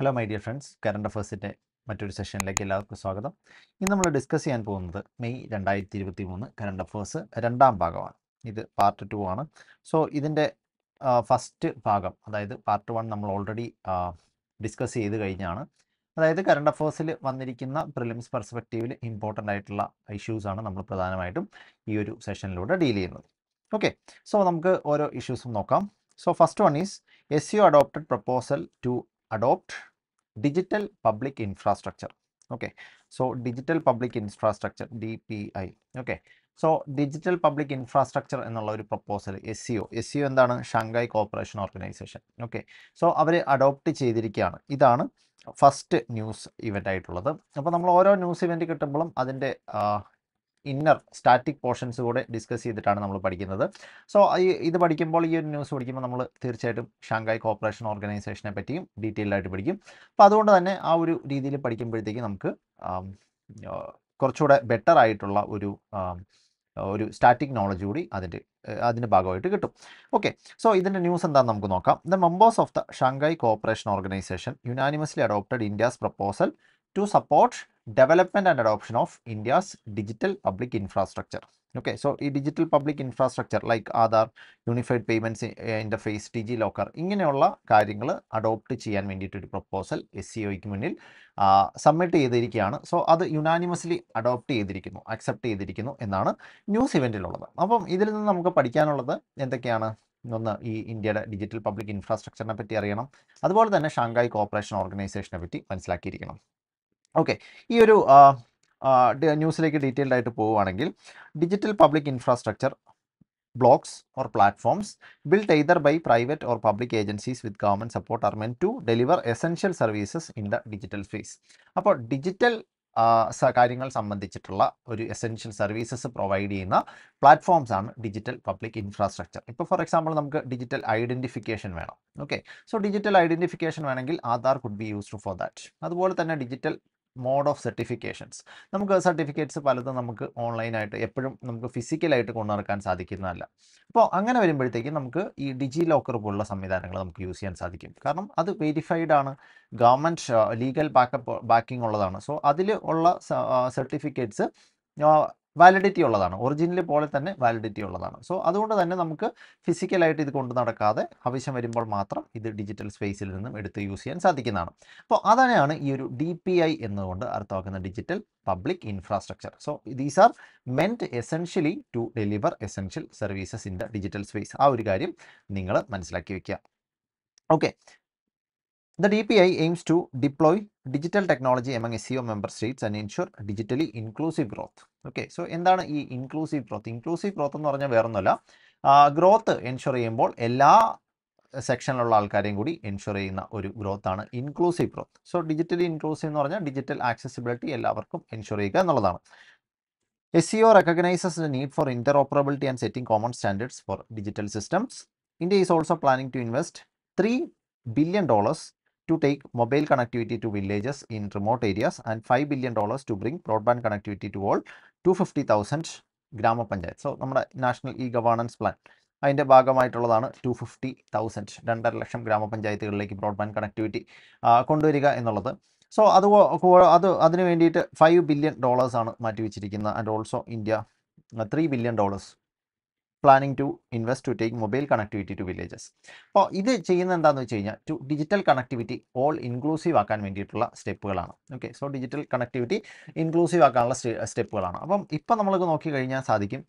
Hello my dear friends current അഫേഴ്സിൻ്റെ മറ്റൊരു സെഷനിലേക്ക് എല്ലാവർക്കും സ്വാഗതം ഇന്ന് നമ്മൾ ഡിസ്കസ് ചെയ്യാൻ പോകുന്നത് മെയ് രണ്ടായിരത്തി ഇരുപത്തി മൂന്ന് കറണ്ട് അഫേഴ്സ് രണ്ടാം ഭാഗമാണ് ഇത് പാർട്ട് ടു ആണ് സോ ഇതിൻ്റെ ഫസ്റ്റ് ഭാഗം അതായത് പാർട്ട് വൺ നമ്മൾ ഓൾറെഡി ഡിസ്കസ് ചെയ്ത് കഴിഞ്ഞാണ് അതായത് കറണ്ട് അഫേഴ്സിൽ വന്നിരിക്കുന്ന പ്രിലിംസ് പെർസ്പെക്റ്റീവിൽ ഇമ്പോർട്ടൻ്റ് ആയിട്ടുള്ള ഇഷ്യൂസാണ് നമ്മൾ പ്രധാനമായിട്ടും ഈ ഒരു സെഷനിലൂടെ ഡീൽ ചെയ്യുന്നത് ഓക്കെ സോ നമുക്ക് ഓരോ ഇഷ്യൂസും നോക്കാം so first one is S U adopted proposal to adopt digital public infrastructure digital public infrastructure D P I okay so digital public infrastructure എന്നുള്ള ഒരു proposal S C O S C O എന്താണ് Shanghai cooperation organisation okay so അവർ adopt ചെയ്തിരിക്കുകയാണ് ഇതാണ് first news event ആയിട്ടുള്ളത് അപ്പോൾ നമ്മൾ ഓരോ ന്യൂസ് ഇവൻ്റ് കിട്ടുമ്പോഴും അതിൻ്റെ ഇന്നർ സ്റ്റാറ്റിക് പോർഷൻസ് കൂടെ ഡിസ്കസ് ചെയ്തിട്ടാണ് നമ്മൾ പഠിക്കുന്നത് സോ ഇത് പഠിക്കുമ്പോൾ ഈ ഒരു ന്യൂസ് പഠിക്കുമ്പോൾ നമ്മൾ തീർച്ചയായിട്ടും ഷാങ്കായ് കോപ്പറേഷൻ ഓർഗനൈസേഷനെ പറ്റിയും ഡീറ്റെയിൽഡ് ആയിട്ട് പഠിക്കും അപ്പോൾ അതുകൊണ്ട് തന്നെ ആ ഒരു രീതിയിൽ പഠിക്കുമ്പോഴത്തേക്ക് നമുക്ക് കുറച്ചുകൂടെ ബെറ്റർ ആയിട്ടുള്ള ഒരു ഒരു സ്റ്റാറ്റിക് നോളജ് കൂടി അതിൻ്റെ അതിൻ്റെ ഭാഗമായിട്ട് കിട്ടും ഓക്കെ സോ ഇതിൻ്റെ ന്യൂസ് എന്താണെന്ന് നമുക്ക് നോക്കാം the members of the Shanghai cooperation organisation unanimously adopted India's proposal to support development and adoption of India's digital public infrastructure. Okay, so ഈ digital public infrastructure like Aadhaar, Unified Payments eh, eh, Interface, DigiLocker ഇങ്ങനെയുള്ള കാര്യങ്ങൾ adopt ചെയ്യാൻ വേണ്ടിയിട്ട് ഒരു proposal S C ഒയ്ക്ക് മുന്നിൽ submit ചെയ്തിരിക്കുകയാണ് so അത് unanimously adopt ചെയ്തിരിക്കുന്നു അക്സെപ്റ്റ് ചെയ്തിരിക്കുന്നു എന്നാണ് ന്യൂസ് ഇവൻറ്റിലുള്ളത് അപ്പം ഇതിൽ നിന്ന് നമുക്ക് പഠിക്കാനുള്ളത് എന്തൊക്കെയാണ് ഒന്ന് ഈ ഇന്ത്യയുടെ ഡിജിറ്റൽ പബ്ലിക് ഇൻഫ്രാസ്ട്രക്ചറിനെ പറ്റി അറിയണം അതുപോലെ തന്നെ ഷാങ്കായ് കോർപ്പറേഷൻ ഓർഗനൈസേഷനെ പറ്റി മനസ്സിലാക്കിയിരിക്കണം ഓക്കെ ഈ ഒരു ന്യൂസിലേക്ക് ഡീറ്റെയിൽഡ് ആയിട്ട് പോവുകയാണെങ്കിൽ digital public infrastructure blocks or platforms build either by private or public agencies with government support അർമെൻ to deliver essential services in the digital digital അപ്പോൾ ഡിജിറ്റൽ കാര്യങ്ങൾ സംബന്ധിച്ചിട്ടുള്ള ഒരു എസെൻഷ്യൽ സർവീസസ് പ്രൊവൈഡ് ചെയ്യുന്ന പ്ലാറ്റ്ഫോംസ് ആണ് ഡിജിറ്റൽ പബ്ലിക് ഇൻഫ്രാസ്ട്രക്ചർ ഇപ്പോൾ for example നമുക്ക് digital identification വേണം ഓക്കെ സോ ഡിജിറ്റൽ ഐഡൻറ്റിഫിക്കേഷൻ വേണമെങ്കിൽ Aadhaar could be used for that അതുപോലെ തന്നെ ഡിജിറ്റൽ മോഡ് ഓഫ് സർട്ടിഫിക്കേഷൻസ് നമുക്ക് സർട്ടിഫിക്കറ്റ്സ് പലതും നമുക്ക് ഓൺലൈനായിട്ട് എപ്പോഴും നമുക്ക് ഫിസിക്കലായിട്ട് കൊണ്ടു നടക്കാൻ സാധിക്കുന്നതല്ല അപ്പോൾ അങ്ങനെ വരുമ്പോഴത്തേക്കും നമുക്ക് ഈ ഡിജി ലോക്കർ പോലുള്ള സംവിധാനങ്ങൾ നമുക്ക് യൂസ് ചെയ്യാൻ സാധിക്കും കാരണം അത് വെരിഫൈഡ് ആണ് ഗവൺമെൻറ് ലീഗൽ ബാക്കപ്പ് ബാക്കിംഗ് ഉള്ളതാണ് സോ അതിൽ ഉള്ള സർട്ടിഫിക്കറ്റ്സ് വാലിഡിറ്റി ഉള്ളതാണ് ഒറിജിനൽ പോലെ തന്നെ വാലിഡിറ്റി ഉള്ളതാണ് സോ അതുകൊണ്ട് തന്നെ നമുക്ക് ഫിസിക്കലായിട്ട് ഇത് കൊണ്ട് നടക്കാതെ ആവശ്യം വരുമ്പോൾ മാത്രം ഇത് ഡിജിറ്റൽ സ്പേസിൽ നിന്നും എടുത്ത് യൂസ് ചെയ്യാൻ സാധിക്കുന്നതാണ് അപ്പോൾ അതാണ് ഈ ഒരു ഡി പി ഐ എന്നുകൊണ്ട് അർത്ഥമാക്കുന്ന digital public infrastructure so these are meant essentially to deliver essential services in the digital space ആ ഒരു കാര്യം നിങ്ങൾ മനസ്സിലാക്കി വയ്ക്കുക okay The DPI aims to deploy digital technology among SEO member states and ensure digitally inclusive growth. Okay so എന്താണ് ഈ inclusive growth inclusive growth എന്ന് പറഞ്ഞാൽ വേറൊന്നുമല്ല ഗ്രോത്ത് എൻഷുർ ചെയ്യുമ്പോൾ എല്ലാ സെക്ഷനിലുള്ള ആൾക്കാരെയും കൂടി എൻഷുർ ചെയ്യുന്ന ഒരു ഗ്രോത്ത് ആണ് inclusive growth so digitally inclusive എന്ന് പറഞ്ഞാൽ ഡിജിറ്റൽ ആക്സസിബിലിറ്റി എല്ലാവർക്കും എൻഷുർ ചെയ്യുക എന്നുള്ളതാണ് S C O recognises the need for interoperability and setting common standards for digital systems India is also planning to invest three billion dollars to take mobile connectivity to villages in remote areas and $5 billion to bring broadband connectivity to all 250,000 ഗ്രാമ panchayat so നമ്മുടെ national e governance plan അതിൻ്റെ ഭാഗമായിട്ടുള്ളതാണ് to fifty thousand രണ്ടര ലക്ഷം ഗ്രാമപഞ്ചായത്തുകളിലേക്ക് broadband connectivity കൊണ്ടുവരിക എന്നുള്ളത് so അത് അത് അതിന് വേണ്ടിയിട്ട് ഫൈവ് ബില്യൺ ഡോളേഴ്സാണ് മാറ്റിവെച്ചിരിക്കുന്നത് and also India three billion dollars planning to invest to take mobile connectivity to villages അപ്പോൾ ഇത് ചെയ്യുന്ന എന്താണെന്ന് വെച്ച് കഴിഞ്ഞാൽ to digital connectivity all inclusive ആക്കാൻ വേണ്ടിയിട്ടുള്ള സ്റ്റെപ്പുകളാണ് okay so digital connectivity inclusive ആക്കാനുള്ള സ്റ്റെപ്പുകളാണ് അപ്പം ഇപ്പം നമ്മൾക്ക് നോക്കി കഴിഞ്ഞാൽ സാധിക്കും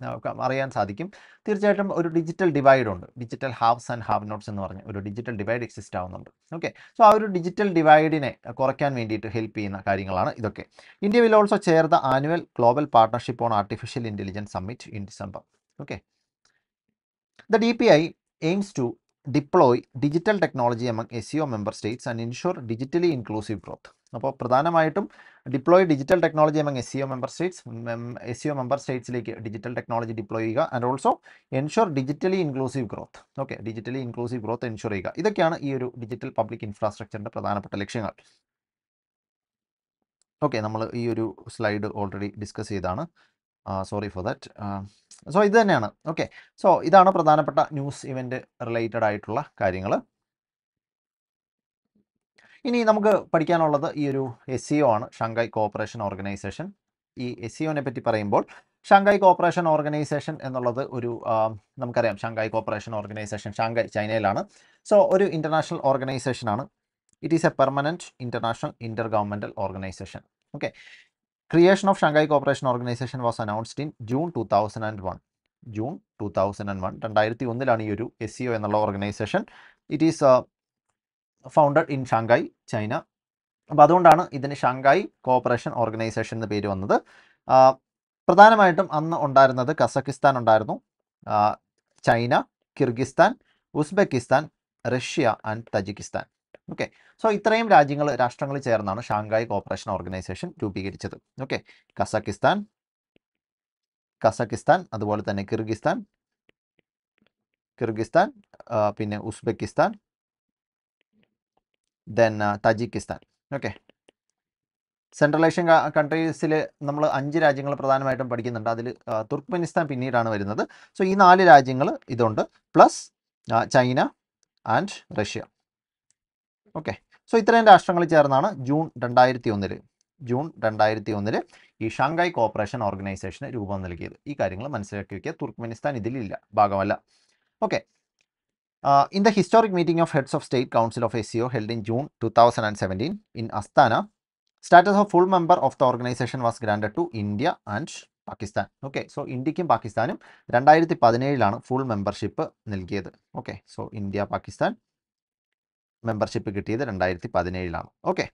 അറിയാൻ സാധിക്കും തീർച്ചയായിട്ടും ഒരു ഡിജിറ്റൽ ഡിവൈഡ് ഉണ്ട് digital haves and have nots എന്ന് പറഞ്ഞ് ഒരു ഡിജിറ്റൽ ഡിവൈഡ് എക്സിസ്റ്റ് ആവുന്നുണ്ട് ഓക്കെ സോ ആ ഒരു ഡിജിറ്റൽ ഡിവൈഡിനെ കുറയ്ക്കാൻ വേണ്ടിയിട്ട് ഹെൽപ്പ് ചെയ്യുന്ന കാര്യങ്ങളാണ് ഇതൊക്കെ India will also chair the annual global partnership on artificial intelligence summit in December okay The DPI aims to deploy digital technology among SEO member states and ensure digitally inclusive growth. അപ്പോൾ പ്രധാനമായിട്ടും deploy digital technology among S C O member states S C O member സ്റ്റേറ്റ്സിലേക്ക് digital technology deploy ചെയ്യുക and also ensure digitally inclusive growth okay digitally inclusive growth ensure ചെയ്യുക ഇതൊക്കെയാണ് ഈ ഒരു digital public ഇൻഫ്രാസ്ട്രക്ചറിൻ്റെ പ്രധാനപ്പെട്ട ലക്ഷ്യങ്ങൾ ഓക്കെ നമ്മൾ ഈ ഒരു സ്ലൈഡ് ഓൾറെഡി ഡിസ്കസ് ചെയ്താണ് സോറി ഫോർ ദാറ്റ് സോ ഇത് തന്നെയാണ് ഓക്കെ സോ ഇതാണ് പ്രധാനപ്പെട്ട ന്യൂസ് ഇവൻ്റ് റിലേറ്റഡ് ആയിട്ടുള്ള കാര്യങ്ങൾ ഇനി നമുക്ക് പഠിക്കാനുള്ളത് ഈ ഒരു എസ് സി ഒ ആണ് ഷാങ്കായ് കോഓപ്പറേഷൻ ഓർഗനൈസേഷൻ ഈ എസ് സി e ഒനെ പറ്റി പറയുമ്പോൾ ഷാങ്കായ് കോഓപ്പറേഷൻ ഓർഗനൈസേഷൻ എന്നുള്ളത് ഒരു നമുക്കറിയാം ഷാങ്കായ് കോഓപ്പറേഷൻ ഓർഗനൈസേഷൻ ഷാങ്കായ് ചൈനയിലാണ് സോ ഒരു ഇൻ്റർനാഷണൽ ഓർഗനൈസേഷനാണ് it is a permanent international intergovernmental organisation okay Creation of Shanghai Cooperation Organization was announced in June 2001. June two thousand and one രണ്ടായിരത്തി ഒന്നിലാണ് ഈ ഒരു എസ് സി ഒ എന്നുള്ള organisation it is founded in Shanghai China അപ്പോൾ അതുകൊണ്ടാണ് ഇതിന് Shanghai cooperation organisation എന്ന പേര് വന്നത് പ്രധാനമായിട്ടും അന്ന് ഉണ്ടായിരുന്നത് കസക്കിസ്ഥാൻ ഉണ്ടായിരുന്നു China Kyrgyzstan Uzbekistan Russia and Tajikistan okay so ഇത്രയും രാജ്യങ്ങൾ രാഷ്ട്രങ്ങൾ ചേർന്നാണ് ഷാങ്കായ് കോപ്പറേഷൻ ഓർഗനൈസേഷൻ രൂപീകരിച്ചത് ഓക്കെ കസാക്കിസ്ഥാൻ കസാക്കിസ്ഥാൻ അതുപോലെ തന്നെ കിർഗിസ്ഥാൻ കിർഗിസ്ഥാൻ പിന്നെ Uzbekistan then Tajikistan okay central Asian കൺട്രീസിൽ നമ്മൾ അഞ്ച് രാജ്യങ്ങൾ പ്രധാനമായിട്ടും പഠിക്കുന്നുണ്ട് അതിൽ തുർക്ക്മെനിസ്ഥാൻ പിന്നീടാണ് വരുന്നത് സോ ഈ നാല് രാജ്യങ്ങൾ ഇതുണ്ട് plus China and Russia okay so ഇത്രയും രാഷ്ട്രങ്ങൾ ചേർന്നാണ് ജൂൺ രണ്ടായിരത്തി ഒന്നിൽ ജൂൺ രണ്ടായിരത്തി ഒന്നിൽ ഈ ഷാങ്കായ് കോപ്പറേഷൻ ഓർഗനൈസേഷന് രൂപം നൽകിയത് ഈ കാര്യങ്ങൾ മനസ്സിലാക്കി വയ്ക്കുക തുർക്ക്മെനിസ്ഥാൻ ഇതിലില്ല ഭാഗമല്ല okay in the historic meeting of heads of state council of SCO held in June two thousand and seventeen in Astana status of full member of the organisation was granted to India and Pakistan okay so ഇന്ത്യക്കും പാകിസ്ഥാനും രണ്ടായിരത്തി പതിനേഴിലാണ് full membership നൽകിയത് okay so India Pakistan membership കിട്ടിയത് രണ്ടായിരത്തി പതിനേഴിലാണ് okay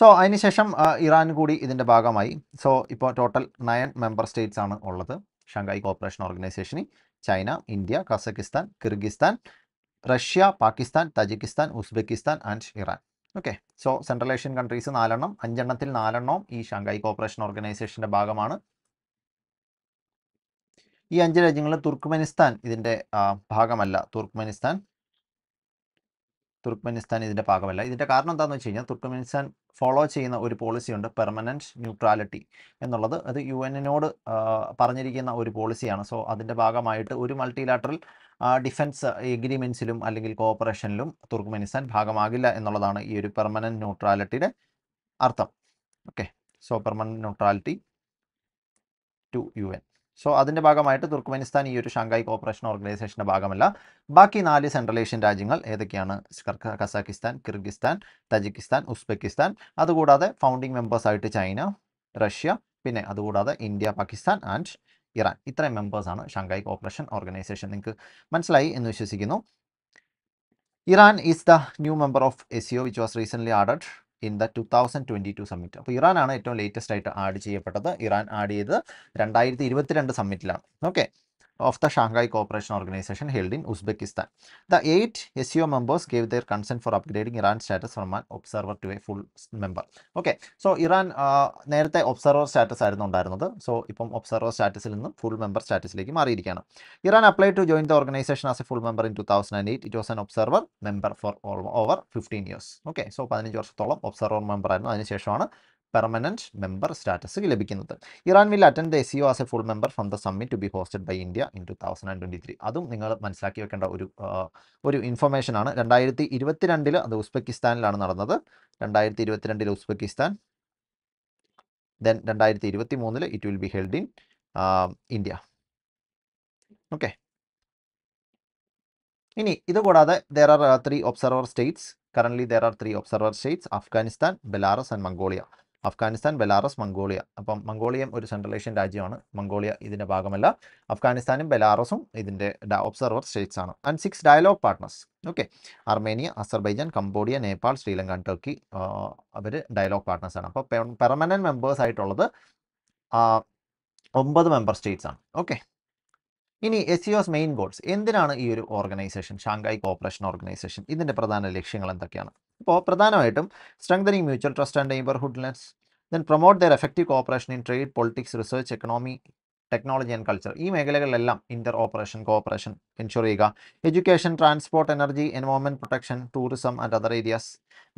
so അതിനുശേഷം Iran കൂടി ഇതിൻ്റെ ഭാഗമായി സോ ഇപ്പോൾ ടോട്ടൽ നയൻ മെമ്പർ സ്റ്റേറ്റ്സ് ആണ് ഉള്ളത് ഷാങ്കായ് കോപ്പറേഷൻ ഓർഗനൈസേഷന് China India Kazakhstan Kyrgyzstan Russia Pakistan Tajikistan Uzbekistan and Iran okay so central Asian countries നാലെണ്ണം അഞ്ചെണ്ണത്തിൽ നാലെണ്ണവും ഈ ഷാങ്കായ് കോപ്പറേഷൻ ഓർഗനൈസേഷൻ്റെ ഭാഗമാണ് ഈ അഞ്ച് രാജ്യങ്ങളിൽ തുർക്ക്മെനിസ്ഥാൻ ഇതിൻ്റെ ഭാഗമല്ല തുർക്ക്മെനിസ്ഥാൻ തുർക്ക്മെനിസ്ഥാൻ ഇതിൻ്റെ ഭാഗമല്ല ഇതിൻ്റെ കാരണം എന്താണെന്ന് വെച്ച് കഴിഞ്ഞാൽ തുർക്ക്മെനിസ്ഥാൻ ഫോളോ ചെയ്യുന്ന ഒരു പോളിസിയുണ്ട് പെർമനൻറ്റ് ന്യൂട്രാലിറ്റി എന്നുള്ളത് അത് യു എന്നിനോട് പറഞ്ഞിരിക്കുന്ന ഒരു പോളിസിയാണ് സോ അതിൻ്റെ ഭാഗമായിട്ട് ഒരു മൾട്ടിലാറ്ററൽ ഡിഫൻസ് എഗ്രിമെൻസിലും അല്ലെങ്കിൽ കോപ്പറേഷനിലും തുർക്ക്മെനിസ്ഥാൻ ഭാഗമാകില്ല എന്നുള്ളതാണ് ഈ ഒരു പെർമനൻറ്റ് ന്യൂട്രാലിറ്റിയുടെ അർത്ഥം okay so permanent neutrality to U N so അതിൻ്റെ ഭാഗമായിട്ട് തുർക്ക്മെനിസ്ഥാൻ ഈ ഒരു ഷാങ്കായ് കോപ്പറേഷൻ ഓർഗനൈസേഷൻ്റെ ഭാഗമല്ല ബാക്കി നാല് സെൻട്രൽ ഏഷ്യൻ രാജ്യങ്ങൾ ഏതൊക്കെയാണ് കസാക്കിസ്ഥാൻ കിർഗിസ്ഥാൻ തജിക്കിസ്ഥാൻ ഉസ്ബെക്കിസ്ഥാൻ അതുകൂടാതെ ഫൗണ്ടിങ് മെമ്പേഴ്സായിട്ട് ചൈന റഷ്യ പിന്നെ അതുകൂടാതെ ഇന്ത്യ പാകിസ്ഥാൻ ആൻഡ് ഇറാൻ ഇത്രയും മെമ്പേഴ്സാണ് ഷാങ്കായ് കോപ്പറേഷൻ ഓർഗനൈസേഷൻ നിങ്ങൾക്ക് മനസ്സിലായി എന്ന് വിശ്വസിക്കുന്നു Iran is the new member of SCO which was recent added in the two thousand twenty two summit അപ്പോൾ ഇറാനാണ് ഏറ്റവും ലേറ്റസ്റ്റ് ആയിട്ട് ആഡ് ചെയ്യപ്പെട്ടത് ഇറാൻ ആഡ് ചെയ്ത് രണ്ടായിരത്തി ഇരുപത്തിരണ്ട് സമ്മിറ്റിലാണ് okay of the Shanghai Cooperation Organization held in Uzbekistan. The eight SEO members gave their consent for upgrading Iran's status from an observer to a full member. Okay, so Iran നേരത്തെ observer status ആയിരുന്നു ഉണ്ടായിരുന്നത് so ഇപ്പം observer സ്റ്റാറ്റസിൽ നിന്ന് full member സ്റ്റാറ്റസിലേക്ക് മാറിയിരിക്കുകയാണ് Iran apply to join the organisation as a full member in two thousand and eight it was an observer member for over fifteen years okay so പതിനഞ്ച് വർഷത്തോളം observer member ആയിരുന്നു അതിനുശേഷമാണ് permanent member status ലഭിക്കുന്നത് Iran will attend the C CO as a full member from the summit to be hosted by India in two thousand and twenty three അതും നിങ്ങൾ മനസ്സിലാക്കി വെക്കേണ്ട ഒരു ഒരു ഇൻഫർമേഷൻ ആണ് രണ്ടായിരത്തി ഇരുപത്തിരണ്ടിൽ അത് ഉസ്ബെക്കിസ്ഥാനിലാണ് നടന്നത് രണ്ടായിരത്തി ഇരുപത്തിരണ്ടിൽ ഉസ്ബെക്കിസ്ഥാൻ ദെൻ രണ്ടായിരത്തി ഇരുപത്തി മൂന്നിൽ it will be held in India okay ഇനി ഇത് കൂടാതെ there are three observer states currently there are three observer states Afghanistan Belarus and Mongolia Afghanistan Belarus Mongolia അപ്പം മംഗോളിയം ഒരു സെൻട്രൽ ഏഷ്യൻ രാജ്യമാണ് മംഗോളിയ ഇതിൻ്റെ ഭാഗമല്ല അഫ്ഗാനിസ്ഥാനും ബെലാറസും ഇതിൻ്റെ ഒബ്സർവർ സ്റ്റേറ്റ്സ് ആണ് and six dialogue partners okay Armenia Azerbaijan Cambodia Nepal Sri Lanka Turkey അവർ ഡയലോഗ് പാർട്ട്നേഴ്സ് ആണ് അപ്പോൾ പെർമനൻറ്റ് മെമ്പേഴ്സ് ആയിട്ടുള്ളത് ഒമ്പത് മെമ്പർ സ്റ്റേറ്റ്സ് ആണ് ഓക്കെ ഇനി എസ് സിഒസ് മെയിൻ ഗോൾസ് എന്തിനാണ് ഈ ഒരു ഓർഗനൈസേഷൻ ഷാങ്കായ് കോപ്പറേഷൻ ഓർഗനൈസേഷൻ ഇതിൻ്റെ പ്രധാന ലക്ഷ്യങ്ങൾ എന്തൊക്കെയാണ് ഇപ്പോൾ പ്രധാനമായിട്ടും strengthening mutual trust and neighbourhoodness then promote their effective cooperation in trade politics research economy technology and culture ഈ മേഖലകളിലെല്ലാം ഇന്റർ ഓപ്പറേഷൻ കോഓപ്പറേഷൻ എൻഷുർ ചെയ്യുക education transport energy environment protection tourism and other areas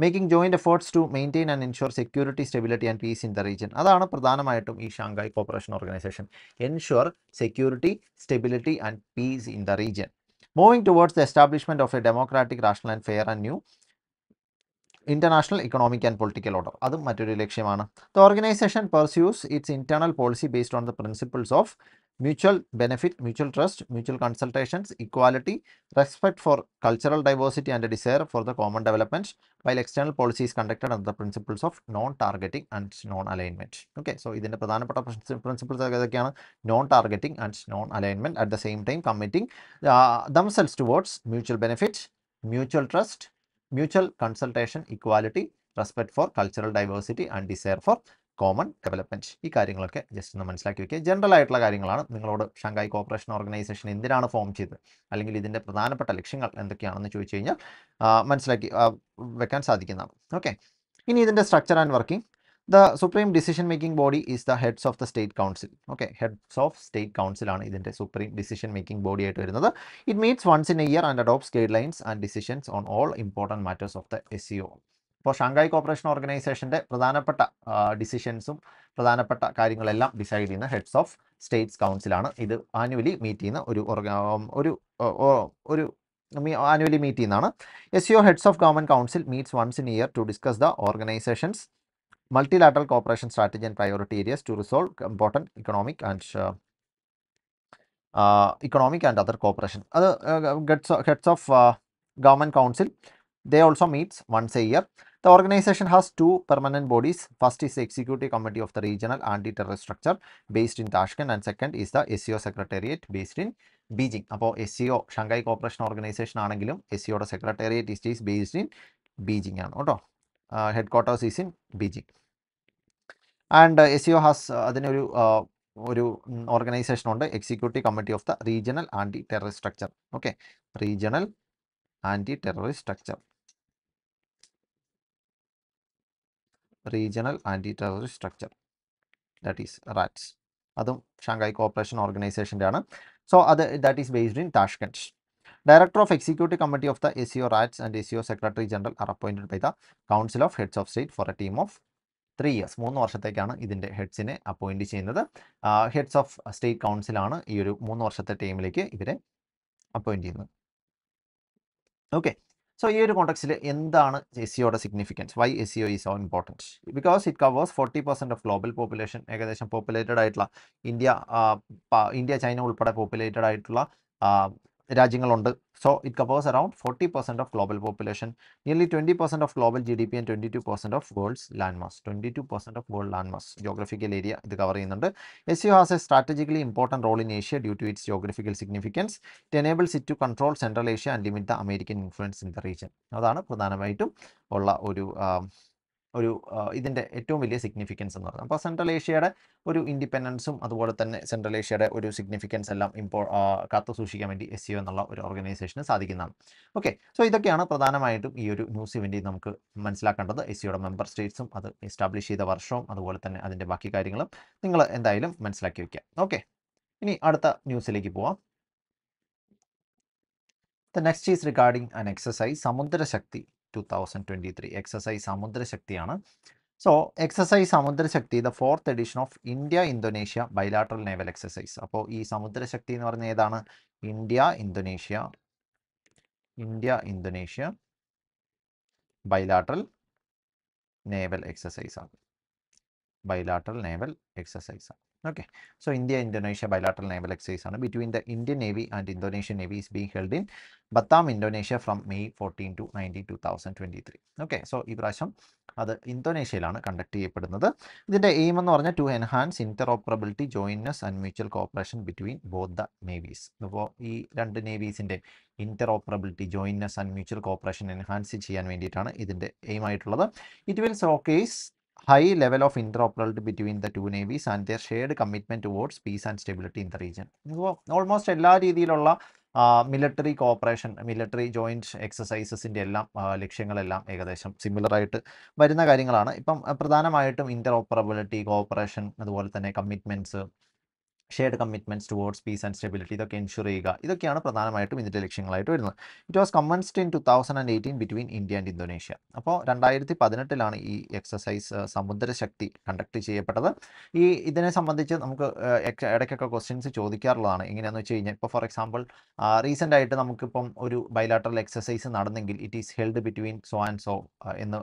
making joint efforts to maintain and ensure security stability and peace in the region അതാണ് പ്രധാനമായിട്ടും ഈ Shanghai cooperation organisation ensure security stability and peace in the region moving towards the establishment of a democratic rational and fair and new international economic and political order അതും മറ്റൊരു ലക്ഷ്യമാണ് the organisation pursues its internal policy based on the principles of mutual benefit mutual trust mutual consultations equality respect for cultural diversity and desire for the common development while external policies conducted and the principles of non targeting and non alignment okay so ഇതിൻ്റെ പ്രധാനപ്പെട്ട principles ഏതൊക്കെയാണ് non targeting and non alignment at the same time committing themselves towards mutual benefit mutual trust mutual consultation equality respect for cultural diversity and desire for common development ഈ കാര്യങ്ങളൊക്കെ just ഒന്ന് മനസ്സിലാക്കി വയ്ക്കുക general ആയിട്ടുള്ള കാര്യങ്ങളാണ് നിങ്ങളോട് Shanghai cooperation organisation എന്തിനാണ് form ചെയ്ത് അല്ലെങ്കിൽ ഇതിൻ്റെ പ്രധാനപ്പെട്ട ലക്ഷ്യങ്ങൾ എന്തൊക്കെയാണെന്ന് ചോദിച്ചു കഴിഞ്ഞാൽ മനസ്സിലാക്കി വെക്കാൻ സാധിക്കുന്നതാണ് ഓക്കെ ഇനി ഇതിൻ്റെ structure and working the supreme decision making body is the heads of the state council okay heads of state council ആണ് ഇതിൻ്റെ സുപ്രീം ഡിസിഷൻ മേക്കിംഗ് ബോഡി ആയിട്ട് വരുന്നത് it meets once in a year and adopts guidelines and decisions on all important matters of the S C O ഇപ്പോൾ Shanghai cooperation ഓർഗനൈസേഷൻ്റെ പ്രധാനപ്പെട്ട ഡിസിഷൻസും പ്രധാനപ്പെട്ട കാര്യങ്ങളെല്ലാം ഡിസൈഡ് ചെയ്യുന്ന ഹെഡ്സ് ഓഫ് സ്റ്റേറ്റ്സ് കൗൺസിലാണ് ഇത് ആനുവലി മീറ്റ് ചെയ്യുന്ന ഒരു ഒരു ഒരു ആനുവലി മീറ്റ് ചെയ്യുന്നതാണ് S C O heads of government council meets once in year to discuss the organisation's multilateral cooperation strategy and priority areas to resolve important economic and uh, uh, economic and other cooperation. Other uh, heads, heads of uh, government council, they also meets once a year. The organization has two permanent bodies. First is the Executive Committee of the Regional Anti-Terrorist Structure based in Tashkent and second is the SEO Secretariat based in beijing അപ്പോൾ S shanghai cooperation organization cooperation organisation secretariat is based in beijing is based in Beijing ആണ് കേട്ടോ and S CO has അതിനൊരു ഒരു organisation ഉണ്ട് executive committee of the regional anti terrorist structure okay regional anti terrorist structure regional anti terrorist structure that is RATS അതും Shanghai corporation ഓർഗനൈസേഷൻ്റെ ആണ് so അത് that is based in Tashkent director of executive committee of the S CO RATS and S CO secretary general are appointed by the council of heads of state for a team of three years മൂന്ന് വർഷത്തേക്കാണ് ഇതിൻ്റെ ഹെഡ്സിനെ appoint ചെയ്യുന്നത് heads of state കൗൺസിലാണ് ഈ ഒരു മൂന്ന് വർഷത്തെ ടൈമിലേക്ക് ഇവരെ അപ്പോയിൻറ്റ് ചെയ്യുന്നത് ഓക്കെ സോ ഈ ഒരു കോണ്ടക്സിൽ എന്താണ് എസ് സിയോടെ significance why S CO is so important because it covers forty percent of global population ഏകദേശം പോപ്പുലേറ്റഡ് ആയിട്ടുള്ള ഇന്ത്യ ഇന്ത്യ ചൈന ഉൾപ്പെടെ പോപ്പുലേറ്റഡ് ആയിട്ടുള്ള രാജ്യങ്ങളുണ്ട് so it covers around forty percent of global population nearly twenty percent of global G D P and twenty two percent of world's land mass twenty two percent of world land mass geographical area ഇത് cover ചെയ്യുന്നുണ്ട് S U has a strategically important role in Asia due to its geographical significance it enables to control central Asia and limit the American influence in the region അതാണ് പ്രധാനമായിട്ടും ഉള്ള ഒരു ഒരു ഇതിൻ്റെ ഏറ്റവും വലിയ സിഗ്നിഫിക്കൻസ് എന്ന് പറയുന്നത് അപ്പോൾ സെൻട്രൽ ഏഷ്യയുടെ ഒരു ഇൻഡിപെൻഡൻസും അതുപോലെ തന്നെ സെൻട്രൽ ഏഷ്യയുടെ ഒരു സിഗ്നിഫിക്കൻസ് എല്ലാം ഇമ്പോ കാത്തു സൂക്ഷിക്കാൻ വേണ്ടി എസ് സിഒ എന്നുള്ള ഒരു ഓർഗനൈസേഷന് സാധിക്കുന്നതാണ് ഓക്കെ സോ ഇതൊക്കെയാണ് പ്രധാനമായിട്ടും ഈ ഒരു ന്യൂസ് ഇവൻറ്റിൽ നമുക്ക് മനസ്സിലാക്കേണ്ടത് എസ് സിയുടെ മെമ്പർ സ്റ്റേറ്റ്സും അത് എസ്റ്റാബ്ലിഷ് ചെയ്ത വർഷവും അതുപോലെ തന്നെ അതിൻ്റെ ബാക്കി കാര്യങ്ങളും നിങ്ങൾ എന്തായാലും മനസ്സിലാക്കി വയ്ക്കുക ഓക്കെ ഇനി അടുത്ത ന്യൂസിലേക്ക് പോവാം the next is regarding an exercise Samudra Shakti thousand twenty three exercise സമുദ്രശക്തിയാണ് so exercise Samudra Shakti the fourth edition of India Indonesia bilateral naval exercise അപ്പോൾ ഈ സമുദ്രശക്തി എന്ന് പറഞ്ഞ ഏതാണ് India Indonesia India Indonesia bilateral naval exercise ആണ് ബൈലാട്രൽ നേവൽ എക്സസൈസ് ആണ് Okay, so India-Indonesia bilateral naval exercise between the Indian Navy and Indonesian Navy is being held in Batam, Indonesia from May fourteen to nineteen two thousand twenty three okay so ഈ പ്രാവശ്യം അത് ഇന്തോനേഷ്യയിലാണ് conduct ചെയ്യപ്പെടുന്നത് ഇതിൻ്റെ aim എന്ന് പറഞ്ഞാൽ to enhance interoperability jointness and mutual cooperation between both the navies അപ്പോൾ ഈ രണ്ട് നേവീസിൻ്റെ interoperability jointness and mutual cooperation enhance ചെയ്യാൻ വേണ്ടിയിട്ടാണ് ഇതിൻ്റെ എയിം ആയിട്ടുള്ളത് it will showcase high level of interoperability between the two navies and their shared commitment towards peace and stability in the region almost എല്ലാ രീതിയിലുള്ള മിലിറ്ററി കോപ്പറേഷൻ മിലിറ്ററി ജോയിൻറ്റ് എക്സസൈസസിൻ്റെ എല്ലാം ലക്ഷ്യങ്ങളെല്ലാം ഏകദേശം സിമിലറായിട്ട് വരുന്ന കാര്യങ്ങളാണ് ഇപ്പം പ്രധാനമായിട്ടും ഇൻ്റർ ഓപ്പറബിലിറ്റി കോപ്പറേഷൻ അതുപോലെ തന്നെ commitments shared commitments towards peace and stability ഇതൊക്കെ എൻഷുർ ചെയ്യുക ഇതൊക്കെയാണ് പ്രധാനമായിട്ടും ഇതിൻ്റെ ലക്ഷ്യങ്ങളായിട്ട് വരുന്നത് it was commenced in two thousand and eighteen between India and Indonesia അപ്പോൾ രണ്ടായിരത്തി പതിനെട്ടിലാണ് ഈ എക്സസൈസ് സമുദ്രശക്തി കണ്ടക്ട് ചെയ്യപ്പെട്ടത് ഈ ഇതിനെ സംബന്ധിച്ച് നമുക്ക് ഇടയ്ക്കൊക്കെ ക്വസ്റ്റ്യൻസ് ചോദിക്കാറുള്ളതാണ് എങ്ങനെയാണെന്ന് വെച്ച് കഴിഞ്ഞാൽ ഇപ്പോൾ ഫോർ എക്സാമ്പിൾ റീസെൻ്റ് ആയിട്ട് നമുക്കിപ്പം ഒരു ബൈലാറ്ററൽ എക്സസൈസ് നടന്നെങ്കിൽ it is held between so and so എന്ന്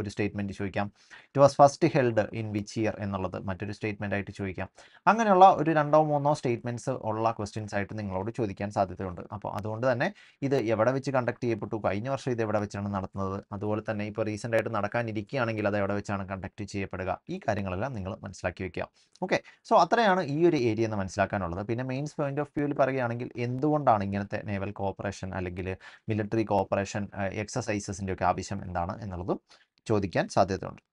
ഒരു സ്റ്റേറ്റ്മെൻറ്റ് ചോദിക്കാം it was first held in which year എന്നുള്ളത് മറ്റൊരു സ്റ്റേറ്റ്മെൻ്റ് ആയിട്ട് ചോദിക്കാം അങ്ങനെയുള്ള ഒരു രണ്ട് രണ്ടോ മൂന്നോ സ്റ്റേറ്റ്മെൻറ്റ്സ് ഉള്ള ക്വസ്റ്റ്യൻസ് ആയിട്ട് നിങ്ങളോട് ചോദിക്കാൻ സാധ്യതയുണ്ട് അപ്പോൾ അതുകൊണ്ട് തന്നെ ഇത് എവിടെ വെച്ച് കണ്ടക്ട് ചെയ്യപ്പെട്ടു കഴിഞ്ഞ വർഷം ഇത് എവിടെ വെച്ചാണ് നടത്തുന്നത് അതുപോലെ തന്നെ ഇപ്പോൾ റീസെൻ്റ് ആയിട്ട് നടക്കാനിരിക്കുകയാണെങ്കിൽ അത് എവിടെ വെച്ചാണ് കണ്ടക്ട് ചെയ്യപ്പെടുക ഈ കാര്യങ്ങളെല്ലാം നിങ്ങൾ മനസ്സിലാക്കി വെക്കുക ഓക്കെ സോ അത്രയാണ് ഈ ഒരു ഏരിയ എന്ന് മനസ്സിലാക്കാനുള്ളത് പിന്നെ മെയിൻസ് പോയിന്റ് ഓഫ് വ്യൂവിൽ പറയുകയാണെങ്കിൽ എന്തുകൊണ്ടാണ് ഇങ്ങനത്തെ നേവൽ കോപ്പറേഷൻ അല്ലെങ്കിൽ മിലിറ്ററി കോപ്പറേഷൻ എക്സസൈസസിൻ്റെ ഒക്കെ ആവശ്യം എന്താണ് എന്നുള്ളതും ചോദിക്കാൻ സാധ്യതയുണ്ട്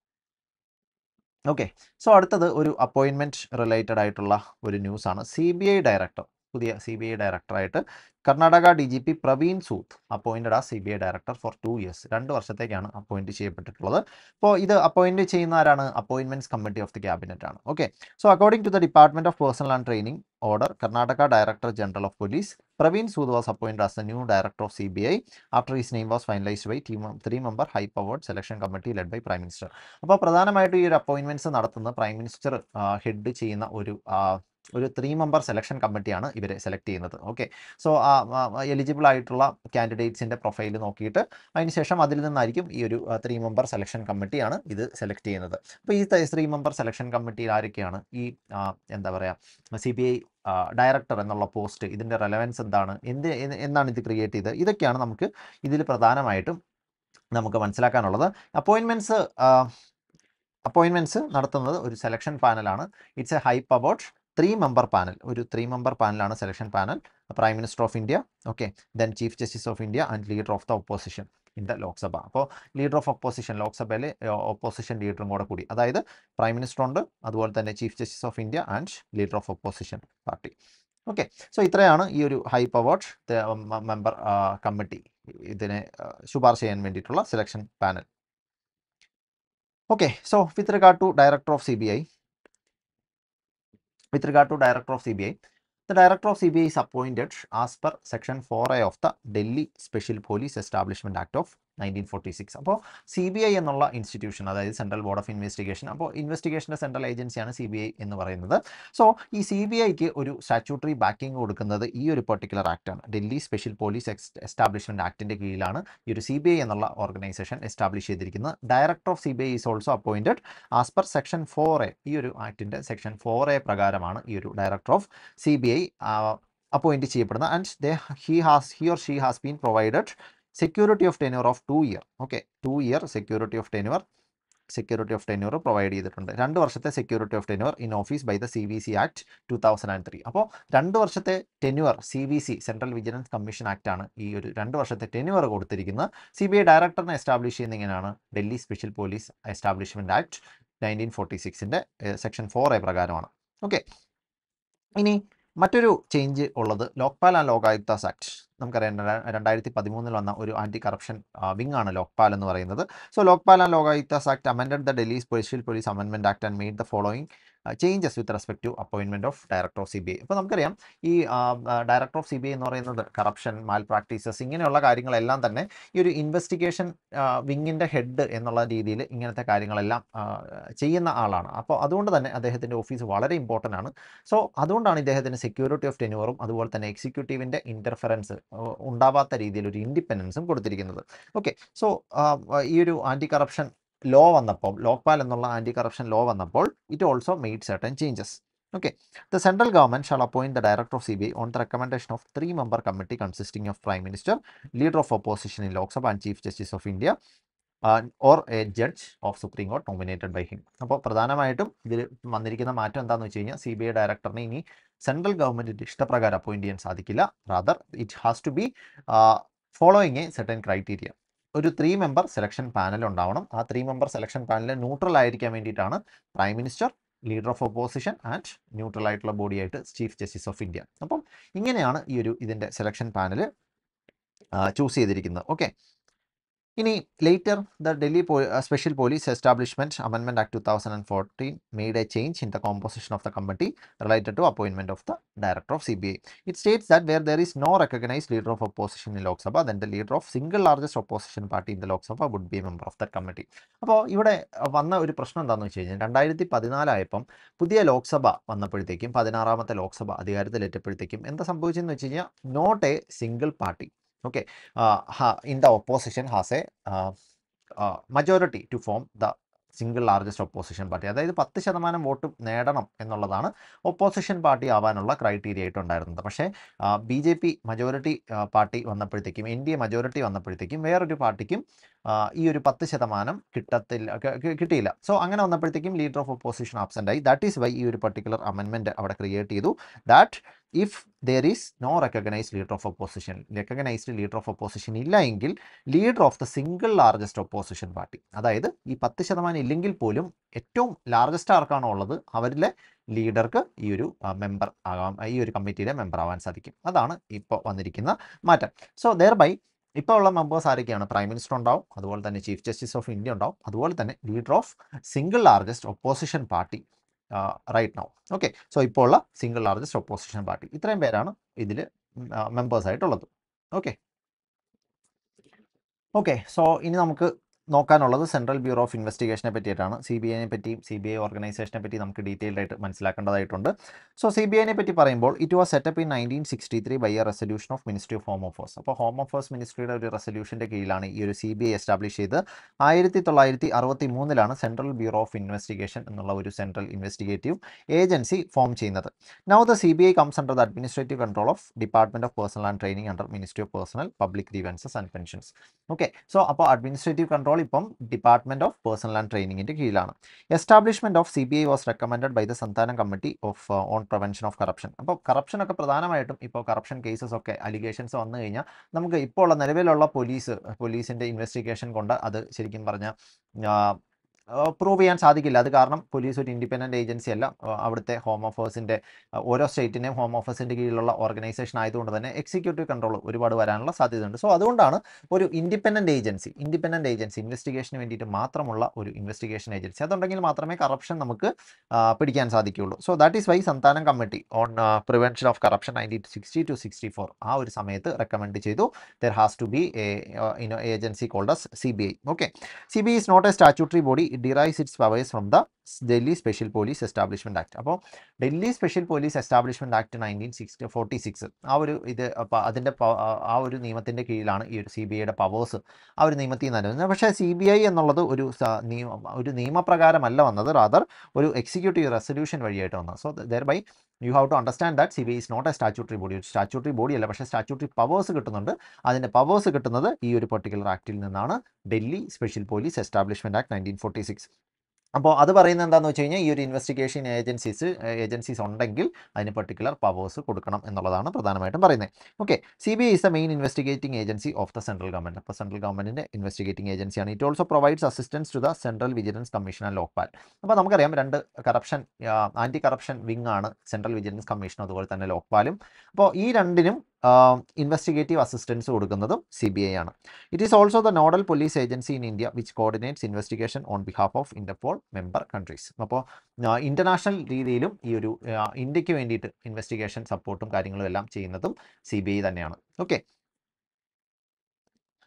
ഓക്കെ സോ അടുത്തത് ഒരു അപ്പോയിൻമെൻറ്റ് റിലേറ്റഡ് ആയിട്ടുള്ള ഒരു ന്യൂസാണ് സി ബി ഐ ഡയറക്ടർ പുതിയ സി ബി ഐ ഡയറക്ടറായിട്ട് Karnataka D G P Praveen Sood appointed ആ C B I director for two years രണ്ട് വർഷത്തേക്കാണ് അപ്പോയിന്റ് ചെയ്യപ്പെട്ടിട്ടുള്ളത് അപ്പോൾ ഇത് അപ്പോയിന്റ് ചെയ്യുന്ന ആരാണ് appointments committee of the cabinet ആണ് okay so according to the department of personnel and training order Karnataka director general of police Praveen Sood was appointed as a new director of C B I after his name was finalised by team three member high powered selection committee led by prime minister അപ്പോൾ പ്രധാനമായിട്ടും ഈ ഒരു appointments നടത്തുന്ന prime minister head ചെയ്യുന്ന ഒരു ഒരു three member selection കമ്മിറ്റിയാണ് ഇവരെ സെലക്ട് ചെയ്യുന്നത് ഓക്കെ സോ എലിജിബിൾ ആയിട്ടുള്ള കാൻഡിഡേറ്റ്സിൻ്റെ പ്രൊഫൈൽ നോക്കിയിട്ട് അതിനുശേഷം അതിൽ നിന്നായിരിക്കും ഈ ഒരു ത്രീ മെമ്പർ സെലക്ഷൻ കമ്മിറ്റിയാണ് ഇത് സെലക്ട് ചെയ്യുന്നത് അപ്പോൾ ഈ ത്രീ മെമ്പർ സെലക്ഷൻ കമ്മിറ്റിയിൽ ആരൊക്കെയാണ് ഈ എന്താ പറയുക സി ബി ഐ ഡയറക്ടർ എന്നുള്ള പോസ്റ്റ് ഇതിൻ്റെ റെലവൻസ് എന്താണ് എന്ത് എന്നാണ് ഇത് ക്രിയേറ്റ് ചെയ്തത് ഇതൊക്കെയാണ് നമുക്ക് ഇതിൽ പ്രധാനമായിട്ടും നമുക്ക് മനസ്സിലാക്കാനുള്ളത് അപ്പോയിൻമെൻറ്റ്സ് അപ്പോയിൻമെൻറ്റ്സ് നടത്തുന്നത് ഒരു സെലക്ഷൻ പാനലാണ് it's a hype about three member panel ഒരു ത്രീ മെമ്പർ പാനലാണ് selection panel prime minister of India okay then chief justice of India and leader of the opposition in the Lok Sabha അപ്പോൾ leader of opposition ലോക്സഭയിലെ opposition ലീഡറും കൂടെ കൂടി അതായത് prime minister ഉണ്ട് അതുപോലെ തന്നെ chief justice of India and leader of opposition party okay so ഇത്രയാണ് ഈ ഒരു ഹൈ പവേർഡ് മെമ്പർ കമ്മിറ്റി ഇതിനെ ശുപാർശ ചെയ്യാൻ വേണ്ടിയിട്ടുള്ള selection panel okay so with regard to director of C B I with regard to director of CBI, the director of CBI is appointed as per section 4A of the Delhi Special Police Establishment Act of nineteen forty six അപ്പോൾ C B I എന്നുള്ള institution അതായത് central board of investigation അപ്പോൾ ഇൻവെസ്റ്റിഗേഷൻ്റെ central ഏജൻസിയാണ് C B I എന്ന് പറയുന്നത് so ഈ C B ഐക്ക് ഒരു സ്റ്റാറ്റ്യൂട്ടറി ബാക്കിംഗ് കൊടുക്കുന്നത് ഈ ഒരു പെർട്ടിക്കുലർ ആക്റ്റാണ് ഡൽഹി സ്പെഷ്യൽ പോലീസ് എസ്റ്റാബ്ലിഷ്മെൻറ്റ് ആക്ടിൻ്റെ കീഴിലാണ് ഈ ഒരു സി ബി ഐ എന്നുള്ള ഓർഗനൈസേഷൻ എസ്റ്റാബ്ലിഷ് ചെയ്തിരിക്കുന്നത് director of C B I is also appointed as per section four A ഈ ഒരു ആക്ടിൻ്റെ സെക്ഷൻ ഫോർ എ പ്രകാരമാണ് ഈ ഒരു director of C B I appoint ചെയ്യപ്പെടുന്നത് and they he has he or she has been provided security of tenure of two year okay two year security of tenure security of tenure provide ചെയ്തിട്ടുണ്ട് രണ്ട് വർഷത്തെ security of tenure in office by the C B C act two thousand and three അപ്പോൾ രണ്ട് വർഷത്തെ tenure C B C central vigilance commission act ആണ് ഈ ഒരു രണ്ട് വർഷത്തെ ടെന്യൂർ കൊടുത്തിരിക്കുന്നത് സി ബി ഐ ഡയറക്ടറിനെ എസ്റ്റാബ്ലിഷ് ചെയ്യുന്ന ഇങ്ങനെയാണ് Delhi special police establishment act nineteen forty സിക്സിൻ്റെ സെക്ഷൻ ഫോർ എ പ്രകാരമാണ് ഓക്കെ ഇനി മറ്റൊരു ചേഞ്ച് ഉള്ളത് ലോക്പാൽ ആൻഡ് ലോകായുക്താസ് ആക്ട് നമുക്കറിയാം രണ്ടായിരത്തി പതിമൂന്നിൽ വന്ന ഒരു ആൻറ്റി കറപ്ഷൻ വിങ് ആണ് ലോക്പാൽ എന്ന് പറയുന്നത് so Lokpal and Lokayukta act amend the Delhi special police amendment act and made the following changes with respect to appointment of director of C B I അപ്പോൾ നമുക്കറിയാം ഈ director of C B I എന്ന് പറയുന്നത് corruption മാൽ practices ഇങ്ങനെയുള്ള കാര്യങ്ങളെല്ലാം തന്നെ ഈ ഒരു ഇൻവെസ്റ്റിഗേഷൻ വിങ്ങിൻ്റെ ഹെഡ് എന്നുള്ള രീതിയിൽ ഇങ്ങനത്തെ കാര്യങ്ങളെല്ലാം ചെയ്യുന്ന ആളാണ് അപ്പോൾ അതുകൊണ്ട് തന്നെ അദ്ദേഹത്തിൻ്റെ ഓഫീസ് വളരെ ഇമ്പോർട്ടൻ്റ് ആണ് സോ അതുകൊണ്ടാണ് ഇദ്ദേഹത്തിന് സെക്യൂരിറ്റി ഓഫ് ടെന്യൂറും അതുപോലെ തന്നെ എക്സിക്യൂട്ടീവിൻ്റെ ഇൻ്റർഫറൻസ് ഉണ്ടാവാത്ത രീതിയിൽ ഒരു ഇൻഡിപെൻഡൻസും കൊടുത്തിരിക്കുന്നത് ഓക്കെ സോ ഈ ഒരു ആൻറ്റി കറപ്ഷൻ ലോ വന്നപ്പോൾ ലോക്പാൽ എന്നുള്ള ആൻറ്റി കറപ്ഷൻ ലോ വന്നപ്പോൾ it also made certain changes okay the central government shall appoint the director of C B I on the recommendation of three member committee consisting of prime minister leader of opposition in Lok Sabha and chief justice of India or a judge of supreme court nominated by him അപ്പോൾ പ്രധാനമായിട്ടും ഇതിൽ വന്നിരിക്കുന്ന മാറ്റം എന്താണെന്ന് വെച്ച് കഴിഞ്ഞാൽ C B I ഡയറക്ടറിനെ ഇനി central ഗവൺമെൻറ്റിൻ്റെ ഇഷ്ടപ്രകാരം അപ്പോയിൻറ്റ് ചെയ്യാൻ സാധിക്കില്ല rather it has to be following a certain criteria ഒരു ത്രീ മെമ്പർ സെലക്ഷൻ പാനൽ ഉണ്ടാവണം ആ three member selection panel neutral ആയിരിക്കാൻ വേണ്ടിയിട്ടാണ് prime minister leader of opposition and neutral ആയിട്ടുള്ള ബോഡിയായിട്ട് ചീഫ് ജസ്റ്റിസ് ഓഫ് ഇന്ത്യ അപ്പം ഇങ്ങനെയാണ് ഈ ഒരു ഇതിൻ്റെ സെലക്ഷൻ പാനൽ ചൂസ് ചെയ്തിരിക്കുന്നത് ഓക്കെ ഇനി later the Delhi special police establishment amendment act two thousand and fourteen made a change in the composition of the committee related to appointment of the director of C B I it states that where there is no recognise leader of opposition in Lok Sabha then the leader of single largest opposition party in the Lok Sabha would be member of the committee അപ്പോൾ ഇവിടെ uh, വന്ന ഒരു പ്രശ്നം എന്താണെന്ന് വെച്ച് കഴിഞ്ഞാൽ രണ്ടായിരത്തി പതിനാലായപ്പം പുതിയ ലോക്സഭ വന്നപ്പോഴത്തേക്കും പതിനാറാമത്തെ ലോക്സഭ അധികാരത്തിലെത്തിയപ്പോഴത്തേക്കും എന്താ സംഭവിച്ചതെന്ന് വെച്ച് കഴിഞ്ഞാൽ not a single party okay in the the has a a to form the single largest opposition party അതായത് പത്ത് ശതമാനം വോട്ട് നേടണം എന്നുള്ളതാണ് ഒപ്പോസിഷൻ പാർട്ടി ആവാനുള്ള ക്രൈറ്റീരിയ ആയിട്ടുണ്ടായിരുന്നത് പക്ഷേ B J P majority party വന്നപ്പോഴത്തേക്കും എൻ ഡി എ മജോറിറ്റി വന്നപ്പോഴത്തേക്കും വേറൊരു പാർട്ടിക്കും ഈ ഒരു പത്ത് ശതമാനം കിട്ടത്തില്ല കിട്ടിയില്ല സോ അങ്ങനെ വന്നപ്പോഴത്തേക്കും ലീഡർ ഓഫ് ഒപ്പോസിഷൻ ആബ്സെൻ്റ് ആയി ദാറ്റ് ഈസ് വൈ ഈ ഒരു പർട്ടിക്കുലർ അമെൻമെൻറ്റ് അവിടെ ക്രിയേറ്റ് ചെയ്തു that if there is no recognised leader of opposition recognised leader of opposition ഇല്ല എങ്കിൽ leader of the single largest opposition party അതായത് ഈ പത്ത് ശതമാനം ഇല്ലെങ്കിൽ പോലും ഏറ്റവും ലാർജസ്റ്റ് ആർക്കാണോ ഉള്ളത് അവരിലെ ലീഡർക്ക് ഈ ഒരു മെമ്പർ ആകാം ഈ ഒരു കമ്മിറ്റിയിലെ മെമ്പർ ആവാൻ സാധിക്കും അതാണ് ഇപ്പോൾ വന്നിരിക്കുന്ന മാറ്റം സോ ദെയർ ബൈ ഇപ്പോൾ ഉള്ള മെമ്പേഴ്സ് ആരൊക്കെയാണ് പ്രൈം മിനിസ്റ്റർ ഉണ്ടാവും അതുപോലെ തന്നെ ചീഫ് ജസ്റ്റിസ് ഓഫ് ഇന്ത്യ ഉണ്ടാവും അതുപോലെ തന്നെ leader of single largest opposition party right now okay so ഇപ്പോൾ ഉള്ള സിംഗിൾ ലാർജസ്റ്റ് ഒപ്പോസിഷൻ പാർട്ടി ഇത്രയും പേരാണ് ഇതിൽ മെമ്പേഴ്സ് ആയിട്ടുള്ളത് ഓക്കെ ഓക്കെ സോ ഇനി നമുക്ക് നോക്കാനുള്ളത് സെൻട്രൽ ബ്യൂറോ ഓഫ് ഇൻവെസ്റ്റിഗേഷനെ പറ്റിയിട്ടാണ് സി ബി ഐനെ പറ്റിയും സി ബി ഐ ഓർഗനൈസേഷനെ പറ്റി നമുക്ക് ഡീറ്റെയിൽഡ് ആയിട്ട് മനസ്സിലാക്കേണ്ടതായിട്ടുണ്ട് സോ സി ബി ഐനെ പറ്റി പറയുമ്പോൾ it was set up in nineteen sixty three by a resolution of ministry of home affairs അപ്പോൾ ഹോം അഫേഴ്സ് മിനിസ്ട്രിയുടെ ഒരു റെസൊല്യൂഷൻ്റെ കീഴിലാണ് ഈ ഒരു സി ബി ഐ എസ്റ്റാബ്ലിഷ് ചെയ്ത് ആയിരത്തി തൊള്ളായിരത്തി അറുപത്തി മൂന്നിലാണ് സെൻട്രൽ ബ്യൂറോ ഓഫ് ഇൻവെസ്റ്റിഗേഷൻ എന്നുള്ള ഒരു സെൻട്രൽ ഇൻവെസ്റ്റിഗേറ്റീവ് ഏജൻസി ഫോം ചെയ്യുന്നത് now the C B I comes under the administrative control of department of personnel and training under ministry of personnel public grievances and pensions okay so അപ്പോൾ administrative control control ഇപ്പം department of personnel and ട്രെയിനിങ്ങിൻ്റെ കീഴിലാണ് establishment of C B I was recommended by the Santhanam committee of on prevention of corruption അപ്പോൾ കറപ്ഷനൊക്കെ പ്രധാനമായിട്ടും ഇപ്പോൾ corruption cases ഒക്കെ allegations വന്നു കഴിഞ്ഞാൽ നമുക്ക് ഇപ്പോൾ ഉള്ള നിലവിലുള്ള പോലീസ് പോലീസിൻ്റെ ഇൻവെസ്റ്റിഗേഷൻ കൊണ്ട് അത് ശരിക്കും പറഞ്ഞാൽ പ്രൂവ് ചെയ്യാൻ സാധിക്കില്ല അത് കാരണം പോലീസ് ഒരു ഇൻഡിപെൻഡൻറ്റ് ഏജൻസി അല്ല അവിടുത്തെ ഹോം ഓഫേഴ്സിൻ്റെ ഓരോ സ്റ്റേറ്റിൻ്റെയും ഹോം ഓഫേഴ്സിൻ്റെ കീഴിലുള്ള ഓർഗനൈസേഷൻ ആയതുകൊണ്ട് തന്നെ എക്സിക്യൂട്ടീവ് കൺട്രോൾ ഒരുപാട് വരാനുള്ള സാധ്യതയുണ്ട് സോ അതുകൊണ്ടാണ് ഒരു ഇൻഡിപെൻഡൻറ്റ് ഏജൻസി ഇൻഡിപെൻഡൻറ്റ് ഏജൻസി ഇൻവെസ്റ്റിഗേഷന് വേണ്ടിയിട്ട് മാത്രമുള്ള ഒരു ഇൻവെസ്റ്റിഗേഷൻ ഏജൻസി അതുണ്ടെങ്കിൽ മാത്രമേ കറപ്ഷൻ നമുക്ക് പിടിക്കാൻ സാധിക്കുകയുള്ളൂ so that is why Santhanam committee on prevention of corruption nineteen sixty two sixty four ആ ഒരു സമയത്ത് റെക്കമെൻഡ് ചെയ്തു there has to be agency called S C B I okay C B I is not a statutory body it derives its powers from the Delhi special police establishment act അപ്പോൾ Delhi special police establishment act nineteen sixty forty six ആ ഒരു ഇത് അപ്പോൾ അതിൻ്റെ ആ ഒരു നിയമത്തിൻ്റെ കീഴിലാണ് ഈ ഒരു സി ബി ഐയുടെ പവേഴ്സ് ആ ഒരു നിയമത്തിൽ നിന്ന് വരുന്നത് പക്ഷേ സി ബി ഐ എന്നുള്ളത് ഒരു നിയമ ഒരു നിയമപ്രകാരമല്ല വന്നത് റാദർ ഒരു എക്സിക്യൂട്ടീവ് റെസൊല്യൂഷൻ വഴിയായിട്ട് വന്നത് so thereby you have to understand that C B I is not a statutory body ഒരു സ്റ്റാച്യൂട്ടറി ബോഡി അല്ല പക്ഷേ സ്റ്റാച്യൂട്ടറി പവേഴ്സ് കിട്ടുന്നുണ്ട് അതിൻ്റെ പവേഴ്സ് കിട്ടുന്നത് ഈ ഒരു പെർട്ടിക്കുലർ ആക്ടിൽ നിന്നാണ് Delhi special police establishment act nineteen forty six അപ്പോൾ അത് പറയുന്നത് എന്താണെന്ന് വെച്ച് കഴിഞ്ഞാൽ ഈ ഒരു ഇൻവെസ്റ്റിഗേഷൻ ഏജൻസീസ് ഏജൻസീസ് ഉണ്ടെങ്കിൽ അതിന് പെർട്ടിക്കുലർ പവേഴ്സ് കൊടുക്കണം എന്നുള്ളതാണ് പ്രധാനമായിട്ടും പറയുന്നത് okay C B I is the main investigating agency of the central government അപ്പോൾ സെൻട്രൽ ഗവൺമെൻറ്റിൻ്റെ ഇൻവെസ്റ്റിഗേറ്റിംഗ് ഏജൻസിയാണ് it also provides assistance to the central vigilance commission and Lokpal അപ്പോൾ നമുക്കറിയാം രണ്ട് കറപ്ഷൻ ആൻറ്റി കറപ്ഷൻ വിങ്ങാണ് ആണ് സെൻട്രൽ വിജിലൻസ് കമ്മീഷനും അതുപോലെ തന്നെ ലോക്പാലും അപ്പോൾ ഈ രണ്ടിനും ഇൻവെസ്റ്റിഗേറ്റീവ് അസിസ്റ്റൻസ് കൊടുക്കുന്നതും സി ബി ഐ ആണ് it is also the nodal police agency in India which coordinates investigation on behalf of Interpol member countries അപ്പോൾ ഇന്റർനാഷണൽ രീതിയിലും ഈ ഒരു ഇന്ത്യക്ക് വേണ്ടിയിട്ട് ഇൻവെസ്റ്റിഗേഷൻ സപ്പോർട്ടും കാര്യങ്ങളും എല്ലാം ചെയ്യുന്നതും സി ബി ഐ തന്നെയാണ് ഓക്കെ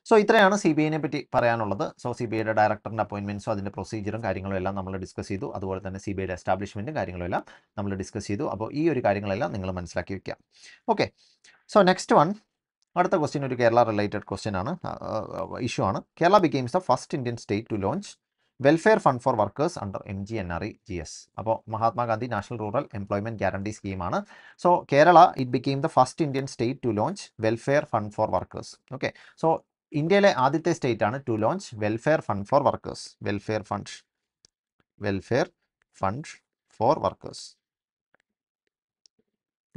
സോ ഇത്രയാണ് സി ബി ഐനെ പറ്റി പറയാനുള്ളത് സോ സി ബി ഐയുടെ ഡയറക്ടറിൻ്റെ അപ്പോയിൻമെൻറ്റ്സും അതിൻ്റെ പ്രൊസീജിയറും കാര്യങ്ങളും എല്ലാം നമ്മൾ ഡിസ്കസ് ചെയ്തു അതുപോലെ തന്നെ സി ബി ഐയുടെ എസ്റ്റാബ്ലിഷ്മെൻറ്റും കാര്യങ്ങളും എല്ലാം നമ്മൾ ഡിസ്കസ് ചെയ്തു അപ്പോൾ ഈ ഒരു കാര്യങ്ങളെല്ലാം നിങ്ങൾ മനസ്സിലാക്കി വയ്ക്കാം ഓക്കെ സോ നെക്സ്റ്റ് വൺ അടുത്ത ക്വസ്റ്റ്യൻ ഒരു കേരള റിലേറ്റഡ് ക്വസ്റ്റ്യൻ ആണ് ഇഷ്യൂ ആണ് Kerala becomes the first Indian state to launch welfare fund for workers under M G N R E G S അപ്പോൾ Mahatma Gandhi national rural employment guarantee സ്കീമാണ് so Kerala it became the first Indian state to launch welfare fund for workers okay so ഇന്ത്യയിലെ ആദ്യത്തെ state ആണ് to launch welfare fund for workers welfare fund welfare fund for workers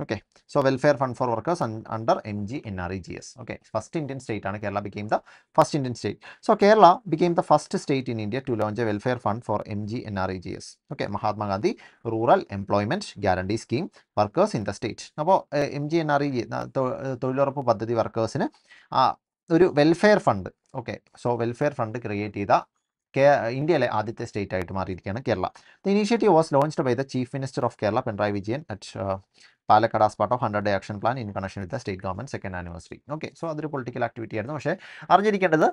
okay so welfare fund for workers under M G N R E G S okay first Indian state ആണ് Kerala became the first Indian state so Kerala became the first state in India to launch a welfare fund for M G N R E G S okay Mahatma Gandhi rural employment guarantee scheme workers in the state അപ്പോൾ M G N R E G തൊഴിലുറപ്പ് പദ്ധതി വർക്കേഴ്സിന് ഒരു welfare fund okay so welfare fund create ചെയ്ത കേ ഇന്ത്യയിലെ ആദ്യത്തെ state ആയിട്ട് മാറിയിരിക്കുകയാണ് Kerala the initiative was launched by the chief minister of Kerala Pinarayi Vijayan at Palakkad as part of hundred day action plan in connection with state government second anniversary okay so അതൊരു political activity ആയിരുന്നു പക്ഷേ അറിഞ്ഞിരിക്കേണ്ടത്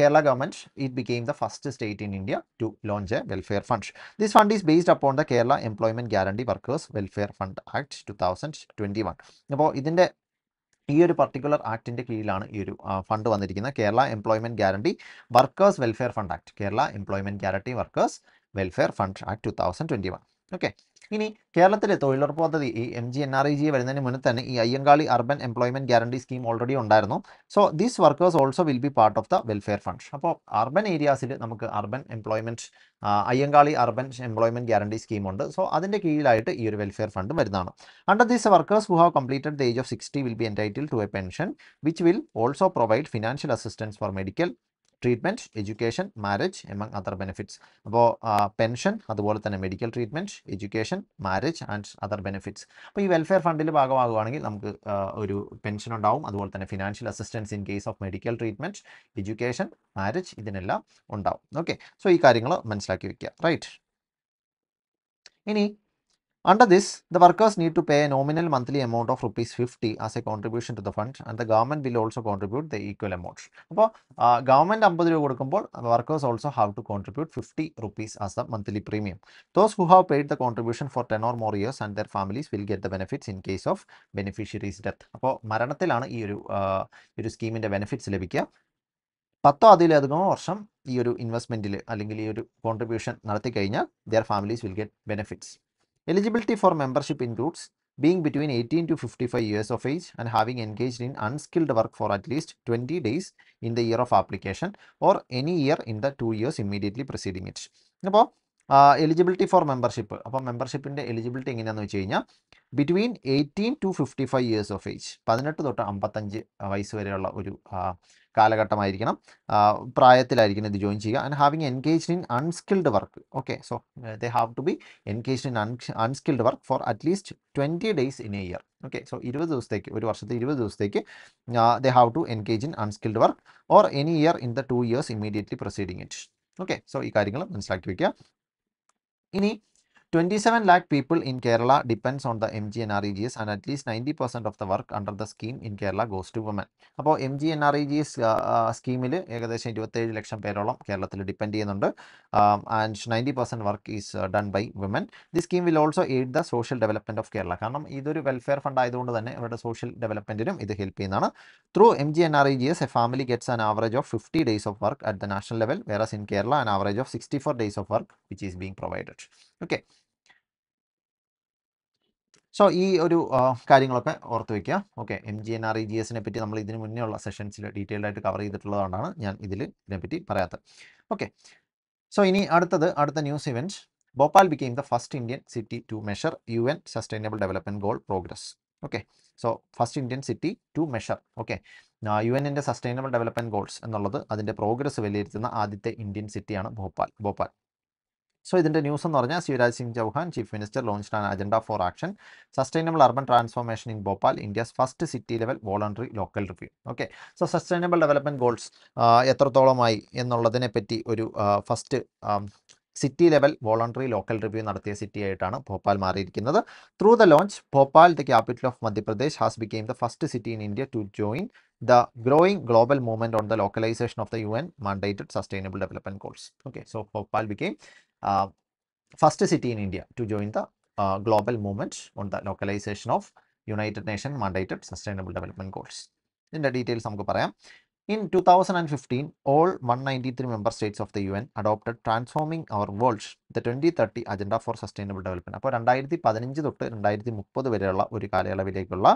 Kerala government it became the first state in India to launch a welfare fund this fund is based upon the Kerala employment guarantee workers welfare fund act two thousand twenty one അപ്പോൾ ഇതിൻ്റെ ഈ ഒരു particular ആക്ടിൻ്റെ കീഴിലാണ് ഈ ഒരു ഫണ്ട് വന്നിരിക്കുന്നത് Kerala employment guarantee workers welfare fund act Kerala employment guarantee workers welfare fund act two thousand one okay ഇനി കേരളത്തിലെ തൊഴിലുറപ്പ് പദ്ധതി ഈ M G N R E G വരുന്നതിന് മുന്നേ തന്നെ ഈ Ayyankali urban employment guarantee scheme already ഉണ്ടായിരുന്നു so these workers also will be part of the welfare fund അപ്പോൾ അർബൻ ഏരിയാസിൽ നമുക്ക് urban employment Ayyankali urban employment guarantee സ്കീമുണ്ട് സോ അതിൻ്റെ കീഴിലായിട്ട് ഈ ഒരു വെൽഫെയർ ഫണ്ട് വരുന്നതാണ് under these workers who have completed the age of sixty will be entitle to a pension which will also provide financial assistance for medical treatment education marriage among other benefits അപ്പോൾ pension അതുപോലെ തന്നെ medical treatment education marriage and other benefits അപ്പോൾ ഈ welfare ഫണ്ടിൽ ഭാഗമാകുകയാണെങ്കിൽ നമുക്ക് ഒരു pension ഉണ്ടാവും അതുപോലെ തന്നെ financial assistance in case of medical treatment education marriage ഇതിനെല്ലാം ഉണ്ടാവും ഓക്കെ സോ ഈ കാര്യങ്ങൾ മനസ്സിലാക്കി വയ്ക്കുക റൈറ്റ് ഇനി Under this, the workers need to pay a nominal monthly amount of rupees 50 as a contribution to the fund and the government will also contribute the equal amount. അപ്പോൾ government അമ്പത് രൂപ കൊടുക്കുമ്പോൾ workers also have to contribute fifty rupees as the monthly premium those who have paid the contribution for ten or more years and their families will get the benefits in case of beneficiaries death അപ്പോൾ മരണത്തിലാണ് ഈ ഒരു ഒരു സ്കീമിൻ്റെ benefits ലഭിക്കുക പത്തോ അതിലധികമോ വർഷം ഈ ഒരു ഇൻവെസ്റ്റ്മെൻറ്റിൽ അല്ലെങ്കിൽ ഈ ഒരു കോൺട്രിബ്യൂഷൻ നടത്തി കഴിഞ്ഞാൽ their families will get benefits Eligibility for membership includes being between 18 to 55 years of age and having engaged in unskilled work for at least 20 days in the year of application or any year in the two years immediately preceding it. അപ്പോൾ eligibility for membership അപ്പം മെമ്പർഷിപ്പിൻ്റെ eligibility എങ്ങനെയാണെന്ന് വെച്ച് കഴിഞ്ഞാൽ between eighteen to fifty five years of age പതിനെട്ട് തൊട്ട് അമ്പത്തഞ്ച് വയസ്സ് വരെയുള്ള ഒരു കാലഘട്ടമായിരിക്കണം പ്രായത്തിലായിരിക്കണം ഇത് ജോയിൻ ചെയ്യുക and having engaged in unskilled work okay so they have to be engaged in unskilled work for at least twenty days in a year okay so ഇരുപത് ദിവസത്തേക്ക് ഒരു വർഷത്തെ ഇരുപത് ദിവസത്തേക്ക് they have to engage in unskilled work or any year in the two years immediately proceeding it okay so ഈ കാര്യങ്ങൾ മനസ്സിലാക്കി വയ്ക്കുക ഇനി seven lakh people in Kerala on the M G N R E G S and at least ninety percent of the work under the scheme in Kerala goes to woman അപ്പോൾ M G N R E G S സ്കീമിൽ ഏകദേശം ഇരുപത്തേഴ് ലക്ഷം പേരോളം കേരളത്തിൽ depend ചെയ്യുന്നുണ്ട് and ninety percent work is done by woman the scheme will also aid the social development of Kerala കാരണം ഇതൊരു വെൽഫെയർ ഫണ്ട് ആയതുകൊണ്ട് തന്നെ ഇവരുടെ സോഷ്യൽ ഡെവലപ്മെൻറ്റിനും ഇത് ഹെൽപ്പ് ചെയ്യുന്നതാണ് through M G N R E G S a family gets an average of fifty days of work at the national level വേറെ in Kerala an average of sixty four days of work which is being provided okay so ഈ ഒരു കാര്യങ്ങളൊക്കെ ഓർത്ത് വയ്ക്കുക okay M G N R E G എസിനെ പറ്റി നമ്മൾ ഇതിന് മുന്നേ ഉള്ള സെഷൻസിൽ ഡീറ്റെയിൽഡ് ആയിട്ട് കവർ ചെയ്തിട്ടുള്ളതുകൊണ്ടാണ് ഞാൻ ഇതിൽ ഇതിനെപ്പറ്റി പറയാത്തത് ഓക്കെ സോ ഇനി അടുത്തത് അടുത്ത news event Bhopal became the first Indian city to measure U N sustainable development goal progress okay so first Indian city to measure okay U N sustainable development goals എന്നുള്ളത് അതിൻ്റെ progress വിലയിരുത്തുന്ന ആദ്യത്തെ Indian സിറ്റിയാണ് Bhopal Bhopal so ഇതിൻ്റെ news എന്ന് പറഞ്ഞാൽ Shivraj Singh Chouhan chief minister launch an agenda for action sustainable urban transformation in Bhopal India's first city level voluntary local review okay so sustainable development goals എത്രത്തോളമായി എന്നുള്ളതിനെ പറ്റി ഒരു first city level voluntary local review നടത്തിയ സിറ്റിയായിട്ടാണ് ഭോപ്പാൽ മാറിയിരിക്കുന്നത് through the launch Bhopal the capital of Madhya Pradesh has became the first city in India to join the growing global movement on the localisation of the U N mandated sustainable development course okay so Bhopal became first city in India to join the global movement on the localisation of united nation mandated sustainable development course ഇതിൻ്റെ details നമുക്ക് പറയാം In 2015, all 193 member states of the UN adopted Transforming Our World, the 2030 Agenda for Sustainable Development. അപ്പോൾ രണ്ടായിരത്തി പതിനഞ്ച് തൊട്ട് രണ്ടായിരത്തി മുപ്പത് വരെയുള്ള ഒരു കാലയളവിലേക്കുള്ള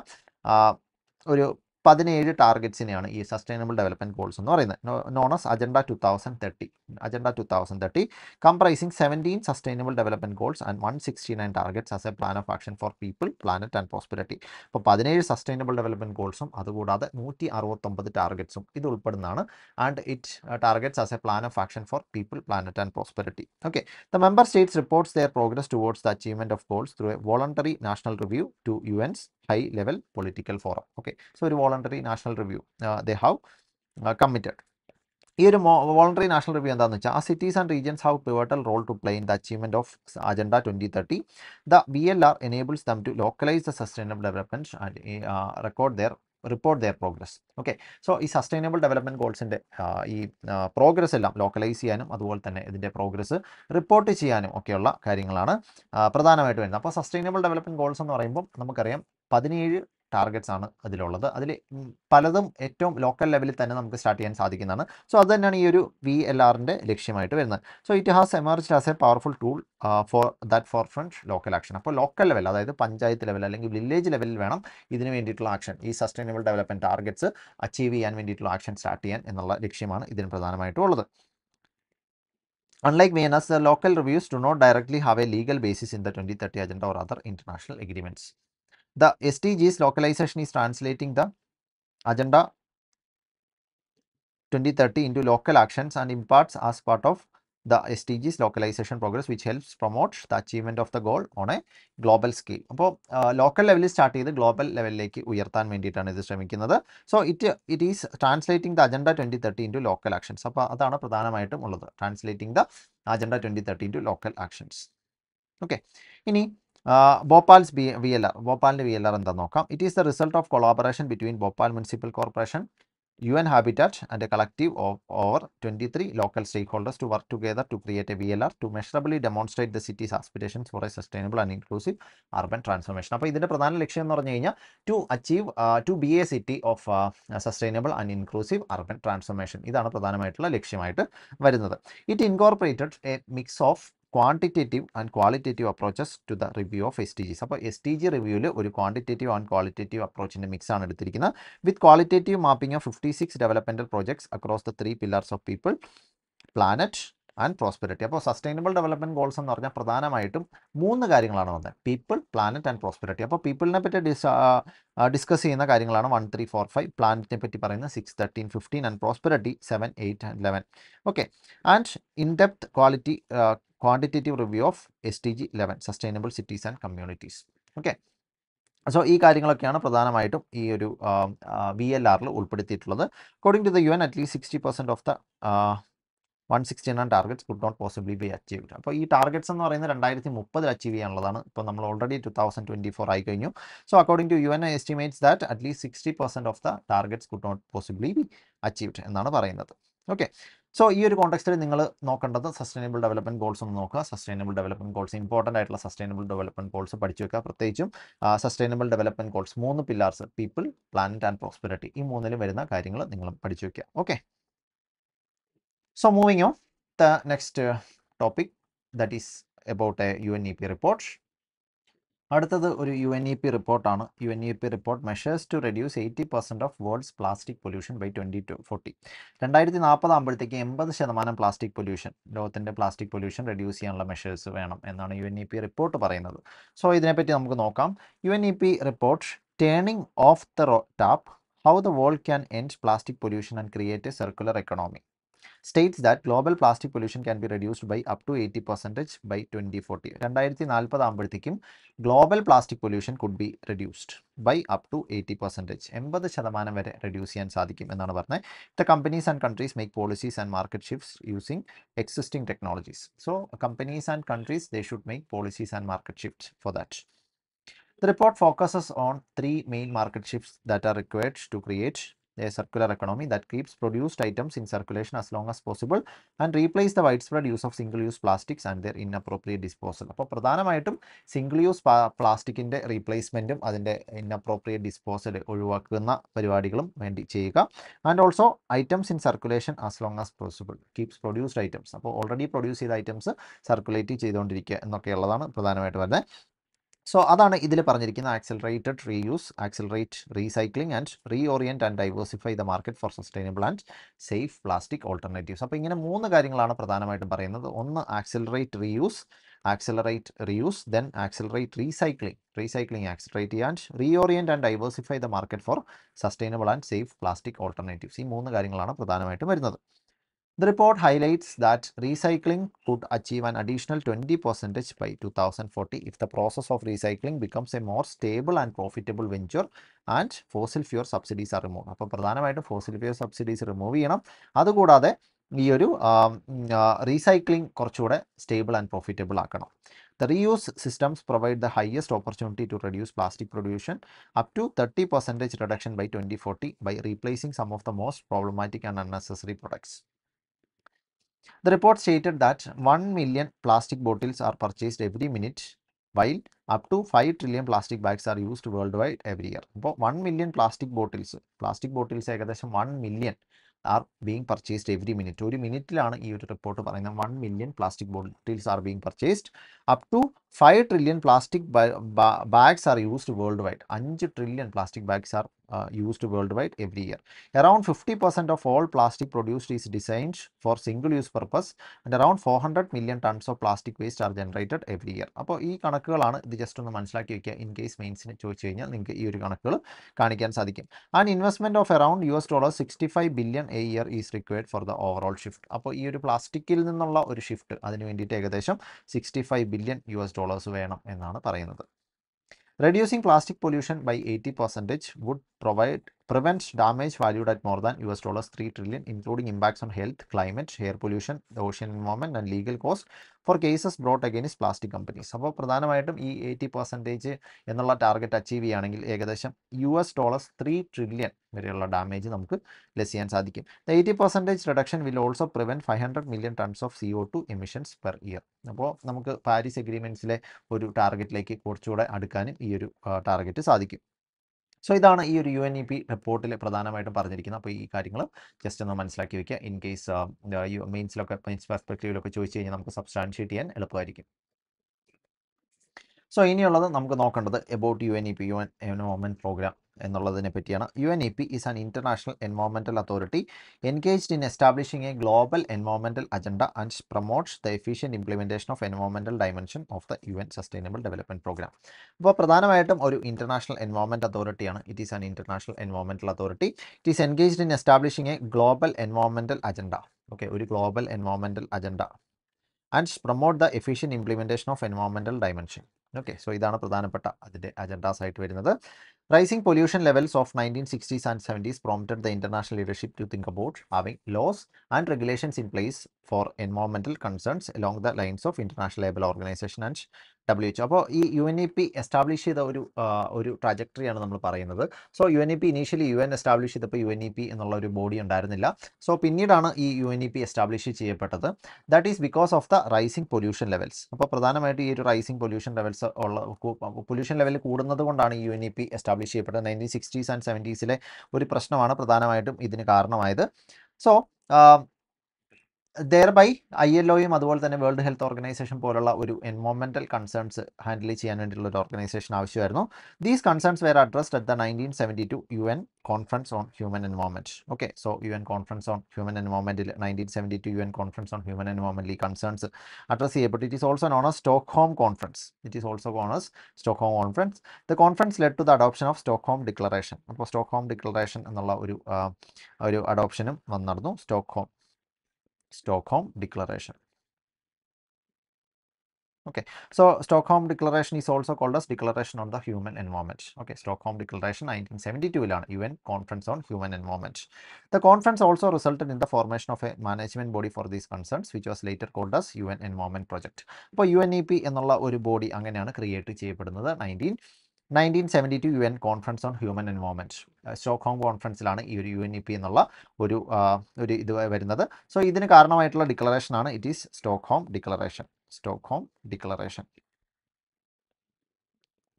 ഒരു പതിനേഴ് ടാർഗറ്റ്സിനെയാണ് ഈ സസ്റ്റൈനബിൾ ഡെവലപ്മെൻറ്റ് ഗോൾസ് എന്ന് പറയുന്നത് known as agenda two thousand thirty agenda two thousand thirty comprising seventeen sustainable development goals and one sixty nine targets as a plan of action for people planet and prosperity അപ്പോൾ പതിനേഴ് sustainable development ഗോൾസും അതുകൂടാതെ നൂറ്റി അറുപത്തൊമ്പത് ടാർഗറ്റ്സും ഇത് ഉൾപ്പെടുന്നതാണ് and it targets as a plan of action for people planet and prosperity okay the member states reports their progress towards the achievement of goals through a voluntary national review to U N's high level political forum okay so ഒരു voluntary national review they have committed ഈ ഒരു voluntary national review എന്താണെന്ന് വെച്ചാൽ ആ cities and regions have pivotal role to play in the achievement of agenda twenty thirty the V L R enables them to localise the sustainable development and record their report their progress okay so ഈ sustainable development ഗോൾസിൻ്റെ ഈ progress എല്ലാം localise ചെയ്യാനും അതുപോലെ തന്നെ ഇതിൻ്റെ progress report ചെയ്യാനും ഒക്കെയുള്ള കാര്യങ്ങളാണ് പ്രധാനമായിട്ട് വരുന്നത് അപ്പോൾ സസ്റ്റൈനബിൾ ഡെവലപ്മെൻറ്റ് ഗോൾസ് എന്ന് പറയുമ്പോൾ നമുക്കറിയാം പതിനേഴ് ടാർഗറ്റ്സ് ആണ് അതിലുള്ളത് അതിൽ പലതും ഏറ്റവും ലോക്കൽ ലെവലിൽ തന്നെ നമുക്ക് സ്റ്റാർട്ട് ചെയ്യാൻ സാധിക്കുന്നതാണ് സോ അത് തന്നെയാണ് ഈ ഒരു വി എൽ ആറിൻ്റെ ലക്ഷ്യമായിട്ട് വരുന്നത് so it has emerged as a powerful tool for that for front local action അപ്പോൾ ലോക്കൽ ലെവൽ അതായത് പഞ്ചായത്ത് ലെവൽ അല്ലെങ്കിൽ വില്ലേജ് ലെവലിൽ വേണം ഇതിന് വേണ്ടിയിട്ടുള്ള ആക്ഷൻ ഈ സസ്റ്റൈനബിൾ ഡെവലപ്മെൻറ്റ് ടാർഗറ്റ്സ് അച്ചീവ് ചെയ്യാൻ വേണ്ടിയിട്ടുള്ള ആക്ഷൻ സ്റ്റാർട്ട് ചെയ്യാൻ എന്നുള്ള ലക്ഷ്യമാണ് ഇതിന് പ്രധാനമായിട്ടും ഉള്ളത് unlike VNRs local reviews reviews not not have a legal basis in the the 2030 agenda or other international agreements. The SDGs localization is translating the agenda 2030 into local actions and imparts as part of the SDGs localization progress which helps promote the achievement of the goal on a global scale. അപ്പോൾ local ലെവലിൽ start ചെയ്ത് global ലെവലിലേക്ക് ഉയർത്താൻ വേണ്ടിയിട്ടാണ് ഇത് ശ്രമിക്കുന്നത് so it it is translating the agenda twenty thirty into local actions അപ്പോൾ അതാണ് പ്രധാനമായിട്ടും ഉള്ളത് translating the agenda twenty thirty into local actions okay ഇനി Bhopal's B V L R ഭോപ്പാലിൻ്റെ വി എൽ ആർ എന്താ നോക്കാം it is the result of collaboration between Bhopal municipal corporation U N habitat and collective of over twenty three local stakeholders to work together to create a V L R to measurably demonstrate the city's aspirations for a sustainable and inclusive urban transformation അപ്പോൾ ഇതിൻ്റെ പ്രധാന ലക്ഷ്യം എന്ന് പറഞ്ഞു കഴിഞ്ഞാൽ to achieve to be a city of sustainable and inclusive urban transformation ഇതാണ് പ്രധാനമായിട്ടുള്ള ലക്ഷ്യമായിട്ട് വരുന്നത് it incorporated a mix of quantitative and qualitative approaches to the review of S T Gs അപ്പോൾ എസ് ടി ജി റിവ്യൂവിൽ ഒരു quantitative and qualitative അപ്രോച്ചിൻ്റെ mix ആണ് എടുത്തിരിക്കുന്നത് with qualitative mapping of fifty six developmental projects across the three pillars of people planet and prosperity അപ്പോൾ sustainable development goals എന്ന് പറഞ്ഞാൽ പ്രധാനമായിട്ടും മൂന്ന് കാര്യങ്ങളാണ് വന്നത് പീപ്പിൾ പ്ലാനറ്റ് ആൻഡ് പ്രോസ്പെരിറ്റി അപ്പോൾ പീപ്പിളിനെ പറ്റി ഡിസ് ഡിസ്കസ് ചെയ്യുന്ന കാര്യങ്ങളാണ് വൺ ത്രീ ഫോർ ഫൈവ് പ്ലാനറ്റിനെ പറ്റി പറയുന്നത് six thirteen fifteen and prosperity seven eight and eleven okay and in depth quality quantitative review of S T G eleven sustainable cities and communities okay so ഈ കാര്യങ്ങളൊക്കെയാണ് പ്രധാനമായിട്ടും ഈ ഒരു V L ആറിൽ ഉൾപ്പെടുത്തിയിട്ടുള്ളത് according to the U N at least sixty percent of the one sixty nine targets could not possibly be achieve അപ്പോൾ ഈ targets എന്ന് പറയുന്നത് രണ്ടായിരത്തി മുപ്പതിൽ അച്ചീവ് ചെയ്യാനുള്ളതാണ് ഇപ്പോൾ നമ്മൾ already two thousand twenty four ആയി കഴിഞ്ഞു so according to U N estimates that at least sixty percent of the targets could not possibly be achieve എന്നാണ് പറയുന്നത് ഓക്കെ സോ ഈ ഒരു കോൺടെക്സ്റ്റിൽ നിങ്ങൾ നോക്കേണ്ടത് സസ്റ്റൈനബിൾ ഡെവലപ്മെന്റ് ഗോൾസ് ഒന്ന് നോക്കുക സസ്റ്റൈനബിൾ ഡെവലപ്മെന്റ് ഗോൾസ് ഇമ്പോർട്ടൻ്റ് ആയിട്ടുള്ള സസ്റ്റൈനബിൾ ഡെവലപ്മെന്റ് ഗോൾസ് പഠിച്ചു വെക്കുക പ്രത്യേകിച്ചും സസ്റ്റൈനബിൾ ഡെവലപ്മെന്റ് ഗോൾസ് മൂന്ന് pillars people planet and prosperity ഈ മൂന്നിലും വരുന്ന കാര്യങ്ങൾ നിങ്ങൾ പഠിച്ചു വെക്കുക okay so moving on the next topic that is about a U N E P report അടുത്തത് ഒരു യു എൻ ഇ പി റിപ്പോർട്ടാണ് U N E P report measures to reduce eighty percent of world's plastic pollution by twenty two forty രണ്ടായിരത്തി നാൽപ്പതാകുമ്പോഴത്തേക്ക് എൺപത് ശതമാനം plastic pollution ലോകത്തിൻ്റെ plastic pollution reduce ചെയ്യാനുള്ള measures വേണം എന്നാണ് U N E P report പറയുന്നത് സോ ഇതിനെപ്പറ്റി നമുക്ക് നോക്കാം U N E P report turning off the tap how the world can end plastic pollution and create a circular economy states that global plastic pollution can be reduced by up to eighty percentage by twenty forty രണ്ടായിരത്തി നാൽപ്പത് ആകുമ്പോഴത്തേക്കും global plastic pollution could be reduced by up to eighty percentage എൺപത് ശതമാനം വരെ reduce ചെയ്യാൻ സാധിക്കും എന്നാണ് പറഞ്ഞത് the companies and countries make policies and market shifts using existing technologies so companies and countries they should make policies and market shift for that The report focuses on three main market shifts that are required to create a circular economy that keeps produced items in circulation as long as possible and replace the widespread use of single-use plastics and their inappropriate disposal. അപ്പോൾ പ്രധാനമായിട്ടും single use പ്ലാസ്റ്റിക്കിൻ്റെ റീപ്ലേസ്മെൻറ്റും അതിൻ്റെ inappropriate disposal ഒഴിവാക്കുന്ന പരിപാടികളും വേണ്ടി ചെയ്യുക and also items in circulation as long as possible keeps produced items അപ്പോൾ already produce ചെയ്ത ഐറ്റംസ് സർക്കുലേറ്റ് ചെയ്തുകൊണ്ടിരിക്കുക എന്നൊക്കെയുള്ളതാണ് പ്രധാനമായിട്ട് വരുന്നത് സോ അതാണ് ഇതിൽ പറഞ്ഞിരിക്കുന്ന accelerated reuse accelerate recycling and reorient and diversify the market for sustainable and safe plastic alternatives അപ്പോൾ ഇങ്ങനെ മൂന്ന് കാര്യങ്ങളാണ് പ്രധാനമായിട്ടും പറയുന്നത് ഒന്ന് accelerate reuse accelerate reuse then accelerate recycling recycling accelerate and reorient and diversify the market for sustainable and safe plastic alternatives ഈ മൂന്ന് കാര്യങ്ങളാണ് പ്രധാനമായിട്ടും വരുന്നത് The report highlights that recycling could achieve an additional 20% by 2040 if the process of recycling becomes a more stable and profitable venture and fossil fuel subsidies are remove അപ്പോൾ പ്രധാനമായിട്ടും fossil fuel subsidies remove ചെയ്യണം അതുകൂടാതെ ഈ ഒരു recycling കുറച്ചുകൂടെ stable and profitable ആക്കണം the reuse systems provide the highest opportunity to reduce plastic production up to thirty percentage reduction by twenty forty by replacing some of the most problematic and unnecessary products The report stated that 1 million plastic bottles are purchased every minute while up to 5 trillion plastic bags are used worldwide every year. അപ്പോൾ 1 million plastic bottles, plastic bottles, ഏകദേശം one million are being purchased every minute ഒരു മിനിറ്റിലാണ് ഈ ഒരു report പറയുന്നത് one million plastic bottles are being purchased up to 5 trillion plastic ba ba bags are used worldwide. 5 trillion plastic bags are uh, used worldwide every year. Around 50% of all plastic produced is designed for single use purpose and around 400 million tons of plastic waste are generated every year. അപ്പോൾ ഈ കണക്കുകളാണ് ഇത് just ഒന്ന് മനസ്സിലാക്കി വയ്ക്കുക in case മെയിൻസിന് ചോദിച്ചു കഴിഞ്ഞാൽ നിങ്ങൾക്ക് ഈ ഒരു കണക്കുകൾ കാണിക്കാൻ സാധിക്കും and investment of around U S dollar sixty five billion a year is required for the overall shift അപ്പോൾ ഈ ഒരു പ്ലാസ്റ്റിക്കിൽ നിന്നുള്ള ഒരു ഷിഫ്റ്റ് അതിന് വേണ്ടിയിട്ട് ഏകദേശം sixty five billion U S dollars വേണം എന്നാണ് പറയുന്നത് reducing plastic pollution by eighty percentage would provide prevent damage valued at more than U S 3 three including including impacts on health climate air pollution ocean environment and legal cost for cases brought against plastic companies അപ്പോൾ പ്രധാനമായിട്ടും ഈ eighty percentage എന്നുള്ള target achieve ചെയ്യുകയാണെങ്കിൽ ഏകദേശം U S dollars three trillion വരെയുള്ള damage നമുക്ക് less ചെയ്യാൻ സാധിക്കും the eighty percentage reduction will also prevent five hundred million tons of C O two emissions per year അപ്പോൾ നമുക്ക് പാരീസ് അഗ്രിമെൻറ്റ്സിലെ ഒരു ടാർഗറ്റിലേക്ക് കുറച്ചുകൂടെ അടുക്കാനും ഈ ഒരു ടാർഗറ്റ് സാധിക്കും സോ ഇതാണ് ഈ ഒരു യു എൻ ഇ പി റിപ്പോർട്ടിൽ പ്രധാനമായിട്ടും പറഞ്ഞിരിക്കുന്നത് അപ്പോൾ ഈ കാര്യങ്ങൾ ജസ്റ്റ് ഒന്ന് മനസ്സിലാക്കി വയ്ക്കുക ഇൻ കേസ് മെയിൻസിലൊക്കെ മെയിൻസ് പെർസ്പെക്റ്റീവിലൊക്കെ ചോദിച്ചു കഴിഞ്ഞാൽ നമുക്ക് സബ്സ്റ്റാൻഷിയേറ്റ് ചെയ്യാൻ എളുപ്പമായിരിക്കും സോ ഇനിയുള്ളത് നമുക്ക് നോക്കേണ്ടത് about U N E P U N N programme എന്നുള്ളതിനെ പറ്റിയാണ് U N E P is an international environmental authority engaged in establishing a global environmental agenda and promotes the efficient implementation of environmental dimension of the U N sustainable development programme അപ്പോൾ പ്രധാനമായിട്ടും ഒരു international environment അതോറിറ്റിയാണ് it is an international environmental authority it is engaged in establishing a global environmental agenda okay ഒരു global environmental agenda and promote the efficient implementation of environmental dimension okay so ഇതാണ് പ്രധാനപ്പെട്ട അതിൻ്റെ agendas ആയിട്ട് വരുന്നത് Rising pollution levels of 1960s and 70s prompted the international leadership to think about having laws and regulations in place for environmental concerns along the lines of International Labour Organization and W അപ്പോൾ ഈ U N E P establish ചെയ്ത ഒരു ഒരു ട്രാജക്ടറിയാണ് നമ്മൾ പറയുന്നത് so U N E P initially U N establish ചെയ്തപ്പോൾ U N E P എന്നുള്ള ഒരു ബോഡി ഉണ്ടായിരുന്നില്ല സോ പിന്നീടാണ് ഈ U N E P establish ചെയ്യപ്പെട്ടത് that is because of the rising pollution levels അപ്പോൾ പ്രധാനമായിട്ട് ഈ ഒരു റൈസിംഗ് പൊല്യൂഷൻ ലെവൽസ് ഉള്ള പൊല്യൂഷൻ ലെവൽ കൂടുന്നത് കൊണ്ടാണ് ഈ U N E P establish publish ചെയ്യപ്പെട്ടത് നയൻറ്റീൻ സിക്സ്റ്റീസ് ആൻഡ് സെവൻറ്റീസിലെ ഒരു പ്രശ്നമാണ് പ്രധാനമായിട്ടും ഇതിന് കാരണമായത് സോ ദയർബൈ ഐ എൽ ഒയും അതുപോലെ തന്നെ വേൾഡ് ഹെൽത്ത് ഓർഗനൈസേഷൻ പോലുള്ള ഒരു എൻവോൺമെൻറ്റൽ കൺസേൺസ് ഹാൻഡിൽ ചെയ്യാൻ വേണ്ടിയിട്ടുള്ള ഒരു ഓർഗനൈസേഷൻ ആവശ്യമായിരുന്നു these concerns were addressed at the nineteen seventy two U N conference on human environment okay so U N conference on human എൻവോൺമെൻറ്റിൽ nineteen seventy two U N conference on human എൻവോൺമെൻറ്റിൽ ഈ concerns address ചെയ്യപ്പെട്ടു it is also known as Stockholm conference it is also known as Stockholm conference the conference led to the adoption of Stockholm declaration അപ്പോൾ Stockholm declaration എന്നുള്ള ഒരു ഒരു അഡോപ്ഷനും വന്നിരുന്നു Stockholm Stockholm Declaration. Okay, so Stockholm Declaration is also called as Declaration on the Human Environment. Okay, Stockholm Declaration 1972 UN Conference on Human Environment. The conference also resulted in the formation of a management body for these concerns, which was later called as UN Environment Project. But UNEP U N body P എന്നുള്ള ഒരു nineteen seventy two U N conference on human environment Stockholm കോൺഫറൻസിലാണ് ഈ ഒരു U N E P എന്നുള്ള ഒരു ഒരു ഇത് വരുന്നത് സോ ഇതിന് കാരണമായിട്ടുള്ള ഡിക്ലറേഷനാണ് it is Stockholm declaration Stockholm declaration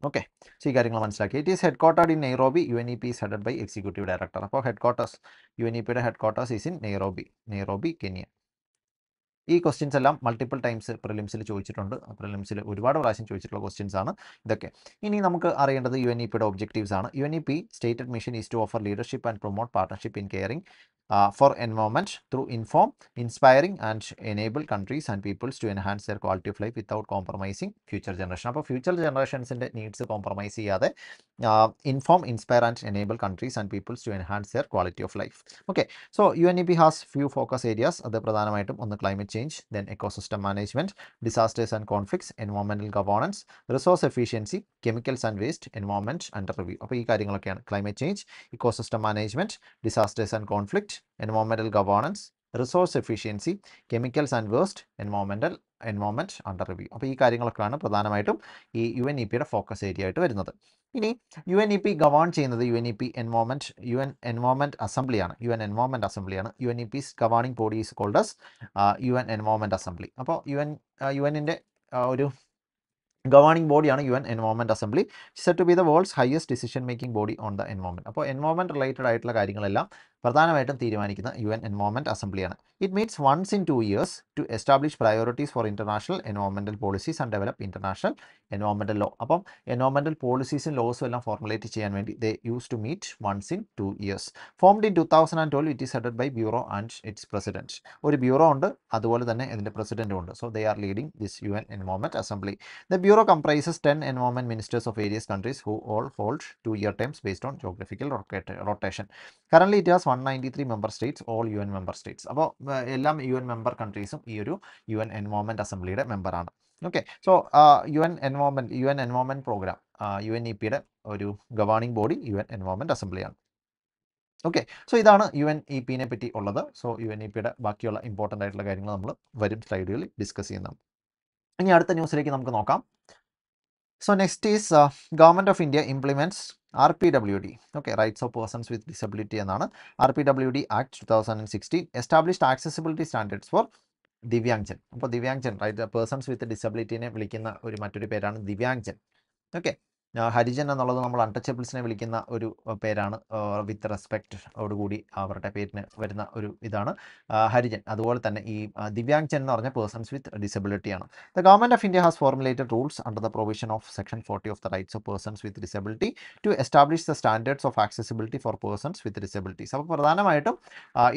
okay so ഈ കാര്യങ്ങൾ മനസ്സിലാക്കി it is headquartered in Nairobi U N E P is headed by executive director അപ്പോൾ headquarters U N E പിയുടെ headquarters is in Nairobi Nairobi Kenya ഈ questions എല്ലാം multiple times പ്രിലിംസിൽ ചോദിച്ചിട്ടുണ്ട് പ്രിലിംസിൽ ഒരുപാട് പ്രാവശ്യം ചോദിച്ചിട്ടുള്ള ക്വസ്റ്റ്യൻസാണ് ആണ് ഇതൊക്കെ ഇനി നമുക്ക് അറിയേണ്ടത് യു എൻ ഇ പിയുടെ ഒബ്ജക്റ്റീവ്സ് ആണ് U N E P stated mission is to offer leadership and promote partnership in caring Uh, for environment through inform, inspiring and enable countries and peoples to enhance their quality of life without compromising future generation. അപ്പോൾ future ജനറേഷൻസിൻ്റെ needs compromise ചെയ്യാതെ inform inspire and enable countries and peoples to enhance their quality of life okay so U N E B has few focus areas അത് പ്രധാനമായിട്ടും ഒന്ന് climate change then ecosystem management disasters and conflicts environmental governance resource efficiency chemicals and waste environment and review അപ്പോൾ ഈ കാര്യങ്ങളൊക്കെയാണ് climate change ecosystem management disasters and conflict environmental governance, resource efficiency chemicals and waste എൻവോമെൻ്റൽ environment under review അപ്പോൾ ഈ കാര്യങ്ങളൊക്കെയാണ് പ്രധാനമായിട്ടും ഈ U N E പിയുടെ focus area ആയിട്ട് വരുന്നത് ഇനി U N E P govern ചെയ്യുന്നത് U N E P environment U N environment അസംബ്ലിയാണ് യു എൻ എൻവോമെൻറ്റ് അസംബ്ലിയാണ് U N E P governing bodies called as U N environment assembly അപ്പോൾ U N U എൻ്റെ ഒരു governing ബോഡിയാണ് U N environment assembly set to be the world's highest decision making body on the environment അപ്പോൾ environment related ആയിട്ടുള്ള കാര്യങ്ങളെല്ലാം പ്രധാനമായിട്ടും തീരുമാനിക്കുന്ന U N environment അസംബ്ലിയാണ് it means once in two years to establish priorities for international environmental policies and develop international environmental law അപ്പം environmental പോളിസീസും ലോസും എല്ലാം ഫോർമുലേറ്റ് ചെയ്യാൻ വേണ്ടി they use to meet once in two years formed in two thousand and twelve it is headed by bureau and its president ഒരു bureau ഉണ്ട് അതുപോലെ തന്നെ ഇതിൻ്റെ പ്രസിഡൻറ്റും ഉണ്ട് so they are leading this U N environment assembly the bureau comprises ten environment ministers of various countries who all hold two year times based on geographical rotation currently it has one ninety three member states all U N member states അപ്പോൾ എല്ലാം U N member കൺട്രീസും ഈ ഒരു U N environment അസംബ്ലിയുടെ മെമ്പറാണ് okay so U N environment U N environment programme U N E പിയുടെ ഒരു governing body U N environment അസംബ്ലിയാണ് okay so ഇതാണ് യു എൻ ഇ പിനെ പറ്റി ഉള്ളത് so U N E e പിയുടെ ബാക്കിയുള്ള ഇമ്പോർട്ടൻ്റ് ആയിട്ടുള്ള കാര്യങ്ങൾ നമ്മൾ വരും സ്ലൈഡുകളിൽ ഡിസ്കസ് ചെയ്യുന്നതാണ് ഇനി അടുത്ത ന്യൂസിലേക്ക് നമുക്ക് നോക്കാം So next is uh, Government of India implements R P W D okay rights of persons with disability എന്നാണ് R P W D act two thousand and sixteen established accessibility standards for divyangan അപ്പോൾ divyangan right persons with ഡിസബിലിറ്റിനെ വിളിക്കുന്ന ഒരു മറ്റൊരു പേരാണ് ദിവ്യാംഗൻ okay Harijan എന്നുള്ളത് നമ്മൾ അൺടച്ചബിൾസിനെ വിളിക്കുന്ന ഒരു പേരാണ് വിത്ത് റെസ്പെക്റ്റ് കൂടി അവരുടെ പേരിന് വരുന്ന ഒരു ഇതാണ് ഹരിജൻ അതുപോലെ തന്നെ ഈ ദിവ്യാംഗൻ എന്ന് പറഞ്ഞ പേഴ്സൺസ് വിത്ത് ഡിസബിലിറ്റിയാണ് the government of India has formulated rules under the provision of section forty of the rights of persons with disability to establish the standards of accessibility for persons with disabilities അപ്പോൾ പ്രധാനമായിട്ടും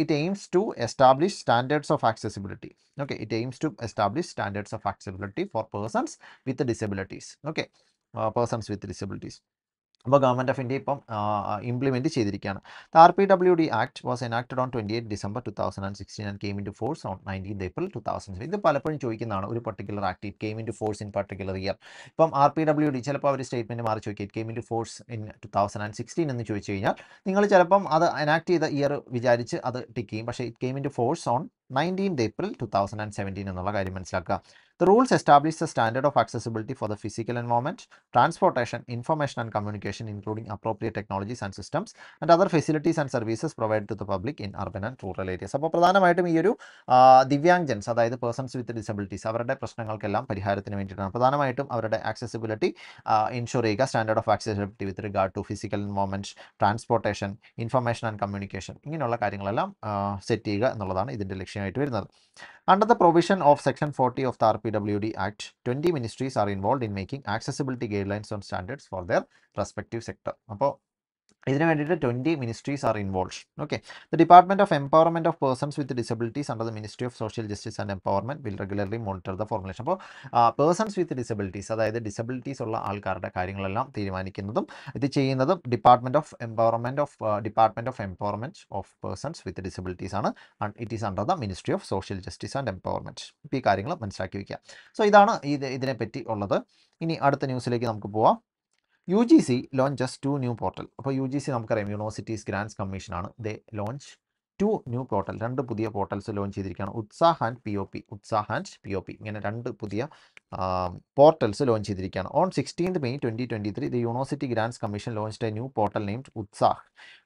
it aims to establish standards of accessibility okay it aims to establish standards of accessibility for persons with disabilities okay persons with disabilities അപ്പോൾ government of India ഇപ്പം implement ചെയ്തിരിക്കുകയാണ് the R P W D act was enacted on twenty eight December two thousand and sixteen and came into force on nineteen April two thousand ഇത് പലപ്പോഴും ചോദിക്കുന്നതാണ് ഒരു particular act it came into force in particular year ഇപ്പം R P W D ചിലപ്പോൾ അവർ statement മാറി ചോദിക്കുക it came into force in two thousand and sixteen എന്ന് ചോദിച്ചു കഴിഞ്ഞാൽ നിങ്ങൾ ചിലപ്പം അത് എനാക്ട് ചെയ്ത ഇയർ വിചാരിച്ച് അത് ടിക്ക് ചെയ്യും പക്ഷേ it came into force on nineteen April two thousand and seventeen എന്നുള്ള കാര്യം മനസ്സിലാക്കുക The rules establish the standard of accessibility for the physical environment, transportation, information and communication including appropriate technologies and systems and other facilities and services provided to the public in urban and rural areas. അപ്പോൾ പ്രധാനമായിട്ടും ഈ ഒരു ദിവ്യാംഗൻസ് അതായത് persons with disabilities അവരുടെ പ്രശ്നങ്ങൾക്കെല്ലാം പരിഹാരത്തിന് വേണ്ടിയിട്ടാണ് പ്രധാനമായിട്ടും അവരുടെ ആക്സസിബിലിറ്റി ഇൻഷുർ ചെയ്യുക standard of accessibility with regard to physical environment transportation information and communication ഇങ്ങനെയുള്ള കാര്യങ്ങളെല്ലാം സെറ്റ് ചെയ്യുക എന്നുള്ളതാണ് ഇതിൻ്റെ ലക്ഷ്യമായിട്ട് വരുന്നത് Under the provision of Section 40 of the RPWD Act, 20 ministries are involved in making accessibility guidelines and standards for their respective sector. അപ്പോൾ ഇതിന് വേണ്ടിയിട്ട് twenty ministries are involve okay the department of empowerment of persons with disabilities under the ministry of social justice and empowerment will regularly monitor the formulation അപ്പോൾ persons with disabilities അതായത് disabilities ഉള്ള ആൾക്കാരുടെ കാര്യങ്ങളെല്ലാം തീരുമാനിക്കുന്നതും ഇത് ചെയ്യുന്നതും department of empowerment of department of empowerment of persons with disabilities ആണ് it is under the ministry of social justice and empowerment ഇപ്പോൾ ഈ കാര്യങ്ങൾ മനസ്സിലാക്കി വയ്ക്കുക സോ ഇതാണ് ഇത് ഇതിനെപ്പറ്റി ഉള്ളത് ഇനി അടുത്ത ന്യൂസിലേക്ക് നമുക്ക് പോവാം U G C launch just two new portal അപ്പോൾ യു ജി സി നമുക്കറിയാം യൂണിവേഴ്സിറ്റീസ് ഗ്രാൻഡ്സ് കമ്മീഷനാണ് they launch two new portal രണ്ട് പുതിയ പോർട്ടൽസ് ലോഞ്ച് ചെയ്തിരിക്കുകയാണ് Utsah and P O P Utsah and P O P ഇങ്ങനെ രണ്ട് പുതിയ പോർട്ടൽസ് ലോഞ്ച് ചെയ്തിരിക്കുകയാണ് on sixteen May twenty twenty three the university grants commission launch a new portal named Utsah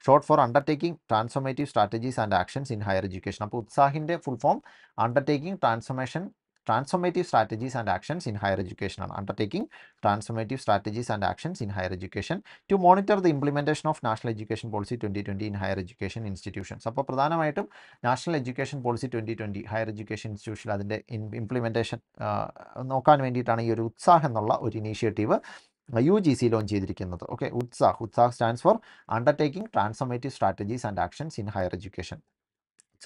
short for undertaking transformative strategies and actions in higher education അപ്പോൾ ഉത്സാഹിൻ്റെ full form undertaking transformation transformative strategies and actions in higher education and undertaking transformative strategies and actions in higher education to monitor the implementation of national education policy 2020 in higher education institutions അപ്പോൾ പ്രധാനമായിട്ടും national education policy twenty twenty higher education ഇൻസ്റ്റിറ്റ്യൂഷനിൽ അതിൻ്റെ implementation നോക്കാൻ വേണ്ടിയിട്ടാണ് ഈ ഒരു ഉത്സാഹം എന്നുള്ള ഒരു initiative U G C launch ചെയ്തിരിക്കുന്നത് okay Utsah Utsah stands for undertaking transformative strategies and actions in higher education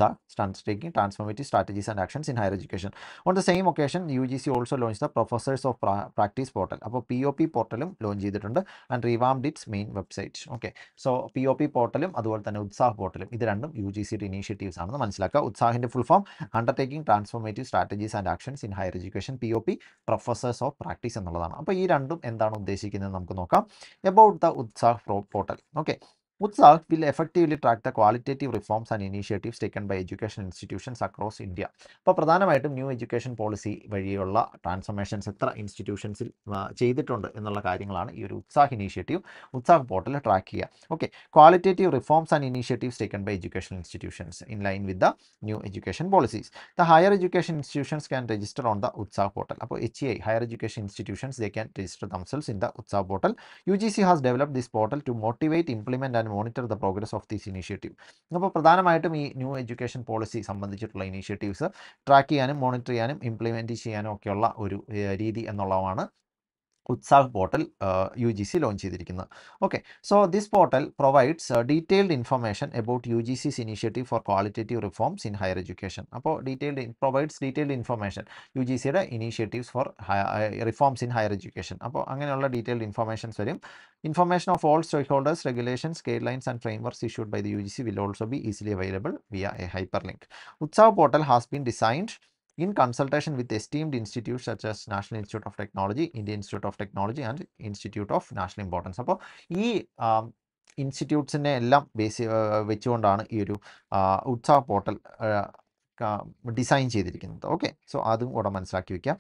are taking transformative strategies and actions in higher education. On the same occasion, UGC also launched the Professors of pra Practice portal. അപ്പോൾ P O P പോർട്ടലും launch ചെയ്തിട്ടുണ്ട് and revamped its main website okay so P O P പോർട്ടലും അതുപോലെ തന്നെ ഉത്സാഹ് പോർട്ടലും ഇത് രണ്ടും U G സിയുടെ initiatives ആണെന്ന് മനസ്സിലാക്കുക ഉത്സാഹിൻ്റെ full form undertaking transformative strategies and actions in higher education P O P professors of practice എന്നുള്ളതാണ് അപ്പോൾ ഈ രണ്ടും എന്താണ് ഉദ്ദേശിക്കുന്നത് നമുക്ക് നോക്കാം about the UTSAH portal okay Mutsak will effectively track the qualitative reforms and initiatives taken by education institutions across India അപ്പോൾ പ്രധാനമായിട്ടും ന്യൂ എഡ്യൂക്കേഷൻ പോളിസി വഴിയുള്ള ട്രാൻസ്ഫോർമേഷൻസ് എത്ര ഇൻസ്റ്റിറ്റ്യൂഷൻസിൽ ചെയ്തിട്ടുണ്ട് എന്നുള്ള കാര്യങ്ങളാണ് ഈ ഒരു UTSAH initiative UTSAH portal track ചെയ്യുക okay qualitative reforms and initiatives taken by education institutions in line with the new education policies the higher education institutions can register on the UTSAH portal അപ്പോൾ H I higher education institutions they can register themselves in the UTSAH portal U G C has develop this portal to motivate implement and monitor the progress of these initiative അപ്പോൾ പ്രധാനമായിട്ടും ഈ New Education Policy സംബന്ധിച്ചിട്ടുള്ള initiatives track ചെയ്യാനും monitor ചെയ്യാനും implement ചെയ്യാനും ഒക്കെയുള്ള ഒരു രീതി എന്നുള്ളതാണ് UTSAH portal U G C launch ചെയ്തിരിക്കുന്നത് okay so this portal provides detailed information about U G C's initiative for qualitative reforms in higher education അപ്പോൾ detailed provides detailed information U G സിയുടെ initiatives for reforms in higher education അപ്പോൾ അങ്ങനെയുള്ള detailed informations വരും information of all stakeholders regulations guidelines and frameworks issued by the U G C will also be easily available via A hyperlink UTSAH portal has been designed in consultation with esteemed institutes such as National Institute of Technology, Indian Institute of Technology and Institute of National Importance. അപ്പോൾ institutes ഇൻസ്റ്റിറ്റ്യൂട്ട്സിനെ എല്ലാം base വെച്ചുകൊണ്ടാണ് ഈ ഒരു UTSAH portal. design ചെയ്തിരിക്കുന്നത് okay so അതും oda മനസ്സിലാക്കി vekka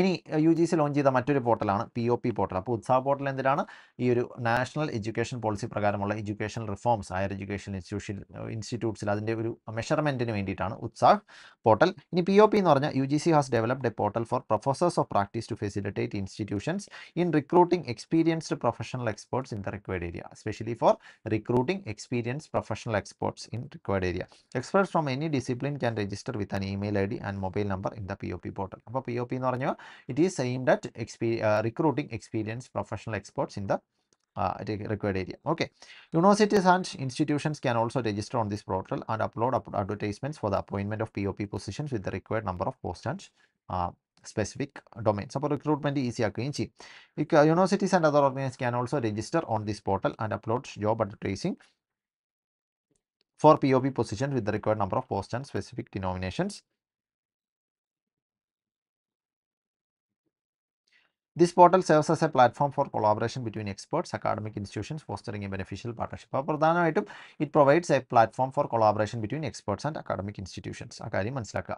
ഇനി യു ജി സി ലോഞ്ച് ചെയ്ത മറ്റൊരു പോർട്ടലാണ് പി ഒ പി പോർട്ടൽ അപ്പോൾ ഉത്സവ പോർട്ടൽ എന്തിനാണ് ഈ ഒരു നാഷണൽ എഡ്യൂക്കേഷൻ പോളിസി പ്രകാരമുള്ള education reforms higher education institution ഇൻസ്റ്റിറ്റ്യൂട്ട്സിൽ അതിൻ്റെ ഒരു മെഷർമെൻറ്റിന് വേണ്ടിയിട്ടാണ് ഉത്സാഹ് പോർട്ടൽ ഇനി പി ഒ പി എന്ന് പറഞ്ഞാൽ U G C has developed a portal for professors of practice to facilitate institutions in recruiting experienced professional experts in the required area specially for recruiting experience professional experts in required area experts from any discipline can register with an email I D and mobile number in the P O P portal അപ്പോൾ P O P എന്ന് പറഞ്ഞാൽ it is aimed at experience, uh, recruiting experienced professional experts in the uh, required area. Okay. Universities and institutions can also register on this portal and upload up advertisements for the appointment of POP positions with the required number of posts and uh, specific domains. for recruitment easy ആക്കുകയും ചെയ്യും universities and other organise can also register on this portal and upload job advertising for P O P position with the required number of post This portal serves as a platform for collaboration between experts, academic institutions, fostering a beneficial partnership. അപ്പോൾ പ്രധാനമായിട്ടും it provides a platform for collaboration between experts and academic institutions ആ കാര്യം മനസ്സിലാക്കുക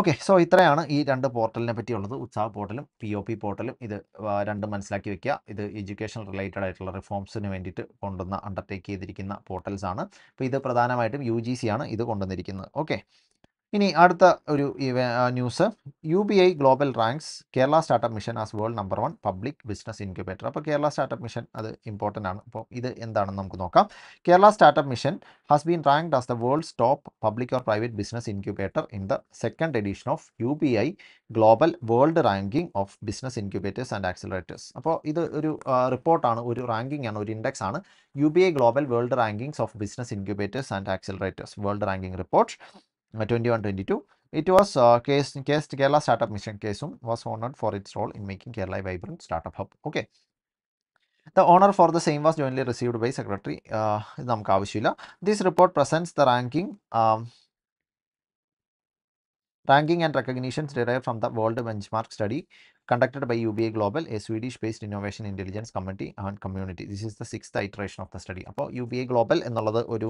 okay so ഇത്രയാണ് ഈ രണ്ട് പോർട്ടലിനെ പറ്റിയുള്ളത് ഉത്സാഹ പോർട്ടലും പി ഒ പി പോർട്ടലും ഇത് രണ്ടും മനസ്സിലാക്കി വെക്കുക ഇത് എഡ്യൂക്കേഷൻ റിലേറ്റഡ് ആയിട്ടുള്ള റിഫോംസിന് വേണ്ടിയിട്ട് കൊണ്ടുവന്ന അണ്ടർടേക്ക് ചെയ്തിരിക്കുന്ന പോർട്ടൽസ് ആണ് അപ്പോൾ ഇത് പ്രധാനമായിട്ടും യു ജി സി ആണ് ഇത് കൊണ്ടുവന്നിരിക്കുന്നത് ഓക്കെ ഇനി അടുത്ത ഒരു news U B I global ranks Kerala startup Mission as world number one public business incubator അപ്പോൾ കേരള സ്റ്റാർട്ടപ്പ് മിഷൻ അത് ഇമ്പോർട്ടൻ്റ് ആണ് അപ്പോൾ ഇത് എന്താണെന്ന് നമുക്ക് നോക്കാം Kerala startup Mission has been ranked as the world's top public or private business incubator in the second edition of U B I global world ranking of business incubators and accelerators അപ്പോൾ ഇത് ഒരു റിപ്പോർട്ടാണ് ഒരു റാങ്കിങ് ആണ് ഒരു index ആണ് U B I global world rankings of business incubators and accelerators world ranking report 21 22 it was uh, case case kerala startup mission kesum was honored for its role in making kerala a vibrant startup hub okay the honor for the same was jointly received by secretary uh, നമുക്ക് ആവശ്യമില്ല this report presence the ranking Ranking and recognitions derived from the World Benchmark Study conducted by UBA Global, a Swedish-based innovation intelligence committee and community. This is the sixth iteration of the study. അപ്പോൾ U B A global എന്നുള്ളത് ഒരു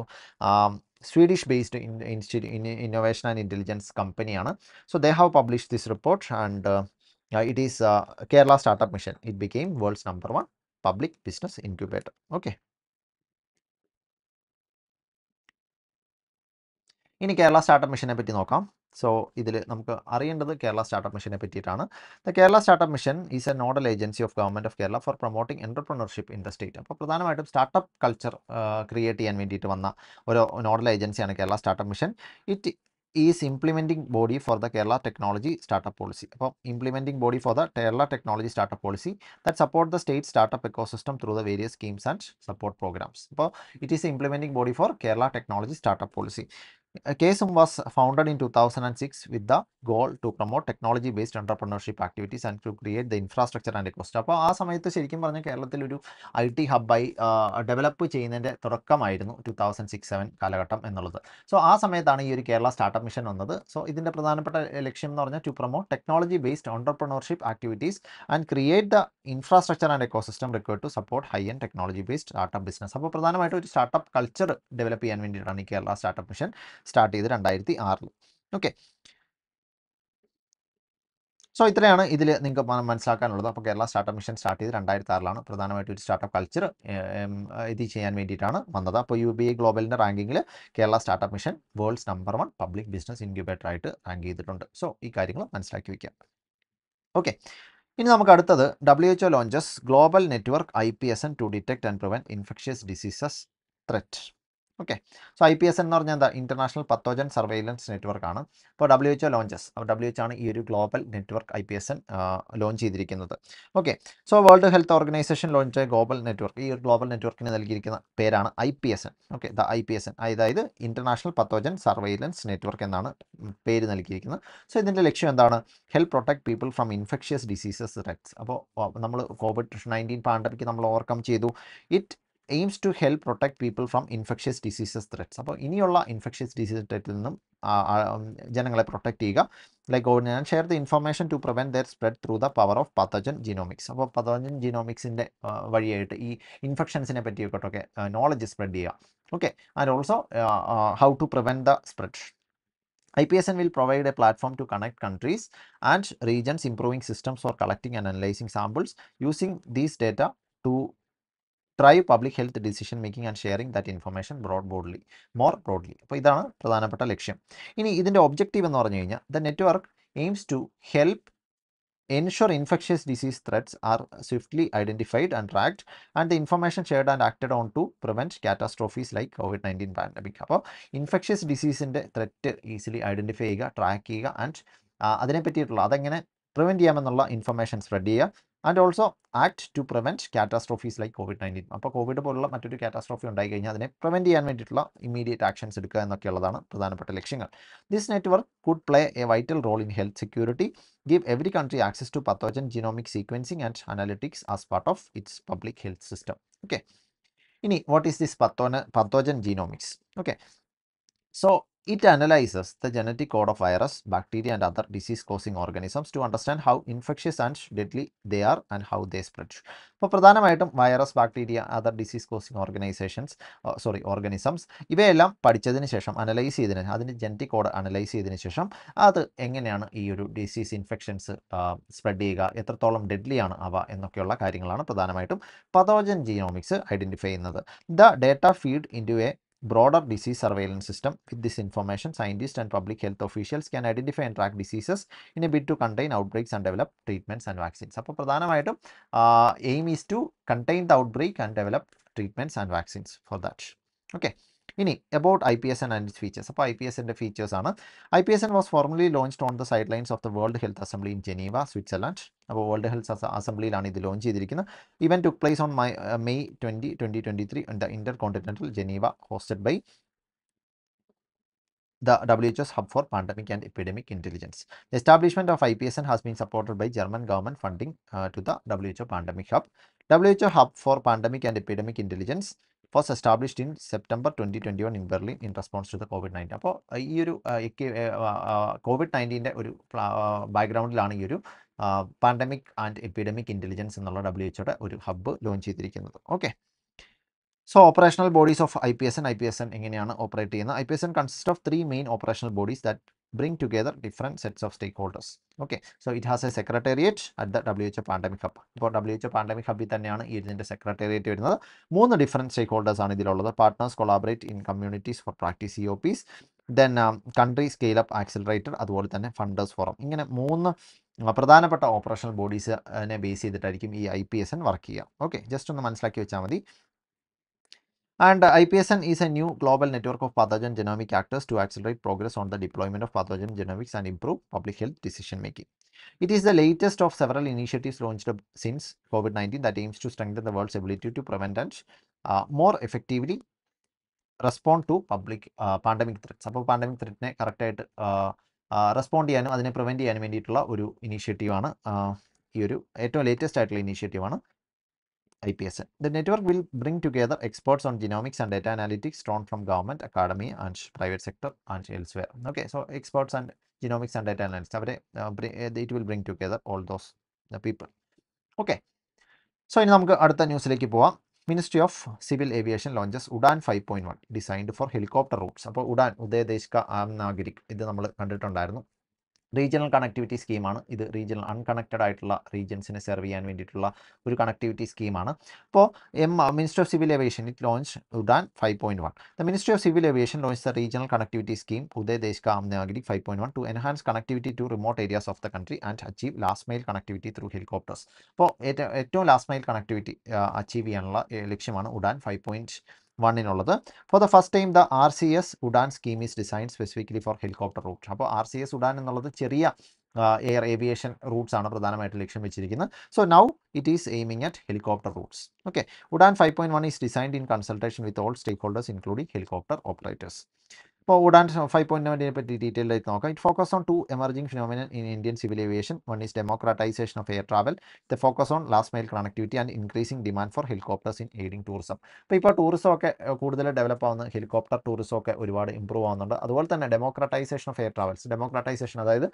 Swedish based institute innovation and intelligence കമ്പനിയാണ് so they have publish this report and it is Kerala startup Mission it became world's number one public business incubator okay ഇനി Kerala Startup മിഷനെ പറ്റി നോക്കാം so ഇതിൽ നമുക്ക് അറിയേണ്ടത് കേരള സ്റ്റാർട്ടപ്പ് മിഷനെ പറ്റിയിട്ടാണ് the Kerala startup Mission is a nodal agency of government of Kerala for promoting entrepreneurship in the state അപ്പോൾ പ്രധാനമായിട്ടും സ്റ്റാർട്ടപ്പ് കൾച്ചർ ക്രിയേറ്റ് ചെയ്യാൻ വേണ്ടിയിട്ട് വന്ന ഒരു നോഡൽ ഏജൻസിയാണ് Kerala startup Mission it is implementing body for the Kerala technology startup policy അപ്പോൾ implementing body for the Kerala technology startup policy that support the state startup ecosystem through the various schemes and support programmes അപ്പോൾ it is implementing body for Kerala technology startup policy KSM was founded in 2006 with the goal to promote technology-based entrepreneurship activities and to create the infrastructure and ecosystem. അപ്പോൾ ആ സമയത്ത് ശരിക്കും പറഞ്ഞാൽ കേരളത്തിൽ ഒരു I T ഹബ്ബായി develop ചെയ്യുന്നതിൻ്റെ തുടക്കമായിരുന്നു ടു തൗസൻഡ് സിക്സ് സെവൻ കാലഘട്ടം എന്നുള്ളത് സോ ആ സമയത്താണ് ഈ ഒരു കേരള സ്റ്റാർട്ടപ്പ് മിഷൻ വന്നത് സോ ഇതിൻ്റെ പ്രധാനപ്പെട്ട ലക്ഷ്യം എന്ന് പറഞ്ഞാൽ to promote technology based entrepreneurship activities and create the infrastructure and ecosystem require to support high and technology based startup business അപ്പോൾ പ്രധാനമായിട്ടും ഒരു സ്റ്റാർട്ടപ്പ് കൾച്ചർ ഡെവലപ്പ് ചെയ്യാൻ വേണ്ടിയിട്ടാണ് ഈ കേരള സ്റ്റാർട്ടപ്പ് മിഷൻ സ്റ്റാർട്ട് ചെയ്ത് രണ്ടായിരത്തി ആറിൽ ഓക്കെ സോ ഇത്രയാണ് ഇതിൽ നിങ്ങൾക്ക് മനസ്സിലാക്കാനുള്ളത് അപ്പോൾ കേരള സ്റ്റാർട്ടപ്പ് മിഷൻ സ്റ്റാർട്ട് ചെയ്ത് രണ്ടായിരത്തി ആറിലാണ് പ്രധാനമായിട്ട് ഒരു സ്റ്റാർട്ടപ്പ് കൾച്ചർ ഇത് ചെയ്യാൻ വേണ്ടിയിട്ടാണ് വന്നത് അപ്പോൾ യു ബി ഐ ഗ്ലോബലിൻ്റെ റാങ്കിങ്ങിൽ Kerala startup Mission world's number one public business incubator ആയിട്ട് റാങ്ക് ചെയ്തിട്ടുണ്ട് സോ ഈ കാര്യങ്ങൾ മനസ്സിലാക്കി വയ്ക്കാം ഓക്കെ ഇനി നമുക്ക് അടുത്തത് W H O launches global network I P S N to detect and prevent infectious diseases threat okay so I P S എന്ന് പറഞ്ഞാൽ എന്താ ഇന്റർനാഷണൽ പത്തോജൻ സർവൈലൻസ് നെറ്റ്വർക്ക് ആണ് അപ്പോൾ W H launches W H ആണ് ഈ ഒരു global network I P S N launch ചെയ്തിരിക്കുന്നത് okay so World Health Organisation launch global network ഈ ഒരു ഗ്ലോബൽ നെറ്റ്വർക്കിന് നൽകിയിരിക്കുന്ന പേരാണ് I P S N okay the I P S N അതായത് ഇന്റർനാഷണൽ പത്തോജൻ സർവൈലൻസ് നെറ്റ്വർക്ക് എന്നാണ് പേര് നൽകിയിരിക്കുന്നത് സോ ഇതിൻ്റെ ലക്ഷ്യം എന്താണ് help protect people from infectious diseases risks അപ്പോൾ നമ്മൾ കോവിഡ് നയൻറ്റീൻ പാൻഡമിക് നമ്മൾ ഓവർകം ചെയ്തു it aims to help protect people from infectious diseases threats അപ്പോൾ ഇനിയുള്ള ഇൻഫെക്ഷ്യസ് ഡിസീസ് ത്രെറ്റിൽ നിന്നും ജനങ്ങളെ പ്രൊട്ടക്ട് ചെയ്യുക ലൈക്ക് ഓർഡിനറി ഞാൻ share the information to prevent their spread through the power of pathogen genomics അപ്പോൾ പത്തജൻ ജിനോമിക്സിൻ്റെ വഴിയായിട്ട് ഈ ഇൻഫെക്ഷൻസിനെ പറ്റിയൊക്കെ നോളജ് സ്പ്രെഡ് ചെയ്യുക okay and also how to prevent the spread I P S N will provide a platform to connect countries and regions improving systems for collecting and analyzing samples using these data to drive public health decision making and sharing that information broad bodily more broadly അപ്പോൾ ഇതാണ് പ്രധാനപ്പെട്ട ലക്ഷ്യം ഇനി ഇതിൻ്റെ objective എന്ന് പറഞ്ഞു കഴിഞ്ഞാൽ the network aims to help ensure infectious disease threats are swiftly identified and tracked and the information shared and acted on to prevent catastrophes like COVID-19 pandemic. അപ്പോൾ ഇൻഫെക്ഷ്യസ് ഡിസീസിൻ്റെ ത്രെറ്റ് ഈസിലി ഐഡൻറ്റിഫൈ ചെയ്യുക track ചെയ്യുക and അതിനെ പറ്റിയിട്ടുള്ള അതെങ്ങനെ prevent ചെയ്യാമെന്നുള്ള information spread ചെയ്യുക and also act to prevent catastrophes like COVID nineteen അപ്പോൾ കോവിഡ് പോലുള്ള മറ്റൊരു കാറ്റാസ്ട്രോഫി ഉണ്ടായി കഴിഞ്ഞാൽ അതിനെ പ്രിവെൻറ്റ് ചെയ്യാൻ വേണ്ടിയിട്ടുള്ള ഇമീഡിയറ്റ് ആക്ഷൻസ് എടുക്കുക എന്നൊക്കെയുള്ളതാണ് പ്രധാനപ്പെട്ട ലക്ഷ്യങ്ങൾ this network could play a vital role in health security give every country access to pathogen genomic sequencing and analytics as part of its public health system okay ഇനി what is this പത്തോന pathogen genomics okay so It analyzes the genetic code of virus, bacteria and other disease-causing organisms to understand how infectious and deadly they are and how they spread. അപ്പോൾ പ്രധാനമായിട്ടും virus bacteria other disease causing organisations sorry organisms ഇവയെല്ലാം പഠിച്ചതിന് ശേഷം analyse ചെയ്തതിന് അതിൻ്റെ genetic code analyse ചെയ്തതിന് ശേഷം അത് എങ്ങനെയാണ് ഈ ഒരു ഡിസീസ് ഇൻഫെക്ഷൻസ് സ്പ്രെഡ് ചെയ്യുക എത്രത്തോളം ഡെഡ്ലിയാണ് അവ എന്നൊക്കെയുള്ള കാര്യങ്ങളാണ് പ്രധാനമായിട്ടും പതോജൻ ജിയോമിക്സ് ഐഡൻറ്റിഫൈ ചെയ്യുന്നത് the data feed in a broader disease surveillance system. With this information, scientists and public health officials can identify and track diseases in a bid to contain outbreaks and develop treatments and vaccines. appo പ്രധാനമായിട്ടും aim is to contain the outbreak and develop treatments and vaccines for that. Okay. ഇനി about I P S N and it features അപ്പോൾ I P S എസിൻ്റെ ഫീച്ചേഴ്സാണ് I P S N was formally launched on the sidelines of the World Health Assembly in Geneva Switzerland അപ്പോൾ World Health അസംബ്ലിയിലാണ് ഇത് launch ചെയ്തിരിക്കുന്നത് event took place on my May twenty twenty twenty three the Intercontinental Geneva hosted by the WHO's hub for pandemic and epidemic intelligence. The establishment of IPSN has been supported by German government funding uh, to the WHO pandemic hub. WHO hub for pandemic and epidemic intelligence first established in September twenty twenty one in Berlin in response to the COVID nineteen അപ്പോൾ ഈ ഒരു COVID നയൻറ്റീൻ്റെ ഒരു ബാക്ക്ഗ്രൗണ്ടിലാണ് ഈ ഒരു pandemic and epidemic intelligence എന്നുള്ള W എച്ച്ഒയുടെ ഒരു ഹബ്ബ് ലോഞ്ച് ചെയ്തിരിക്കുന്നത് okay so operational bodies of I P S N I P S N എങ്ങനെയാണ് ഓപ്പറേറ്റ് ചെയ്യുന്നത് I P S N consist of three main operational bodies that bring together different sets of stakeholders okay so it has a secretariat at the who pandemic hub for who pandemic hub the secretariat you moonu different stakeholders idil ullathu partners collaborate in communities for practice eops then um, country scale up accelerator adu pole well funders forum ingane moonu moon പ്രധാനപ്പെട്ട operational ബോഡീസിനെ base ചെയ്തിട്ടായിരിക്കും ഈ I P S N work ചെയ്യുക okay just ഒന്ന് മനസ്സിലാക്കി വെച്ചാൽ മതി And uh, IPSN is a new global network of pathogen genomic actors to accelerate progress on the deployment of pathogen genomics and improve public health decision making. It is the latest of several initiatives launched since COVID-19 that aims to strengthen the world's ability to prevent and uh, more effectively respond to public uh, pandemic threats. So, pandemic threat ne correct uh, uh, respond വേണ്ടിയിട്ടുള്ള prevent the initiative. Uh, latest title initiative. ഇനീഷ്യേറ്റീവാണ് IPS. The network will bring together experts on genomics and data analytics drawn from government, academy and private sector and elsewhere. Okay, so experts and genomics and data analytics, it will bring together all those people. Okay, so ഇനി നമുക്ക് news, ന്യൂസിലേക്ക് പോവാം ministry of civil aviation launches UDAN five point one designed for helicopter routes അപ്പോൾ ഉഡാൻ ഉദയദേശ് നാഗരിക് ഇത് നമ്മൾ കണ്ടിട്ടുണ്ടായിരുന്നു regional connectivity സ്കീമാണ് ഇത് റീജിയണൽ അൺകണക്റ്റഡ് ആയിട്ടുള്ള റീജിയൻസിനെ സെർവ് ചെയ്യാൻ വേണ്ടിയിട്ടുള്ള ഒരു കണക്ടിവിറ്റി സ്കീമാണ് അപ്പോൾ um minister of civil aviation it launch UDAN five point one the ministry of civil aviation launch the regional connectivity scheme Ude Desh Aam Nagrik five point one to enhance connectivity to remote areas of the country and achieve last mile connectivity through helicopters അപ്പോൾ ഏറ്റവും last mile connectivity achieve ചെയ്യാനുള്ള ലക്ഷ്യമാണ് UDAN five point വണ്ണിനുള്ളത് for the first time the R C S UDAN scheme is design specifically for helicopter route അപ്പോൾ R C S UDAN എന്നുള്ളത് ചെറിയ air aviation routes ആണ് പ്രധാനമായിട്ട് ലക്ഷ്യം വെച്ചിരിക്കുന്നത് so now it is aiming at helicopter routes okay UDAN five point one is designed in consultation with all stakeholders including helicopter operators ഇപ്പോൾ UDAN five point ലെവനെ പറ്റി detail ആയിട്ട് നോക്കാം it focus on two emerging phenomenon in Indian civil aviation one is democratization of air travel the focus on last mile connectivity and increasing demand for helicopters in aiding tourism അപ്പോൾ ഇപ്പോൾ tourism ഒക്കെ കൂടുതൽ develop ആവുന്ന helicopter tourism ഒക്കെ ഒരുപാട് improve ആവുന്നുണ്ട് അതുപോലെ തന്നെ democratization of air travels democratization അതായത്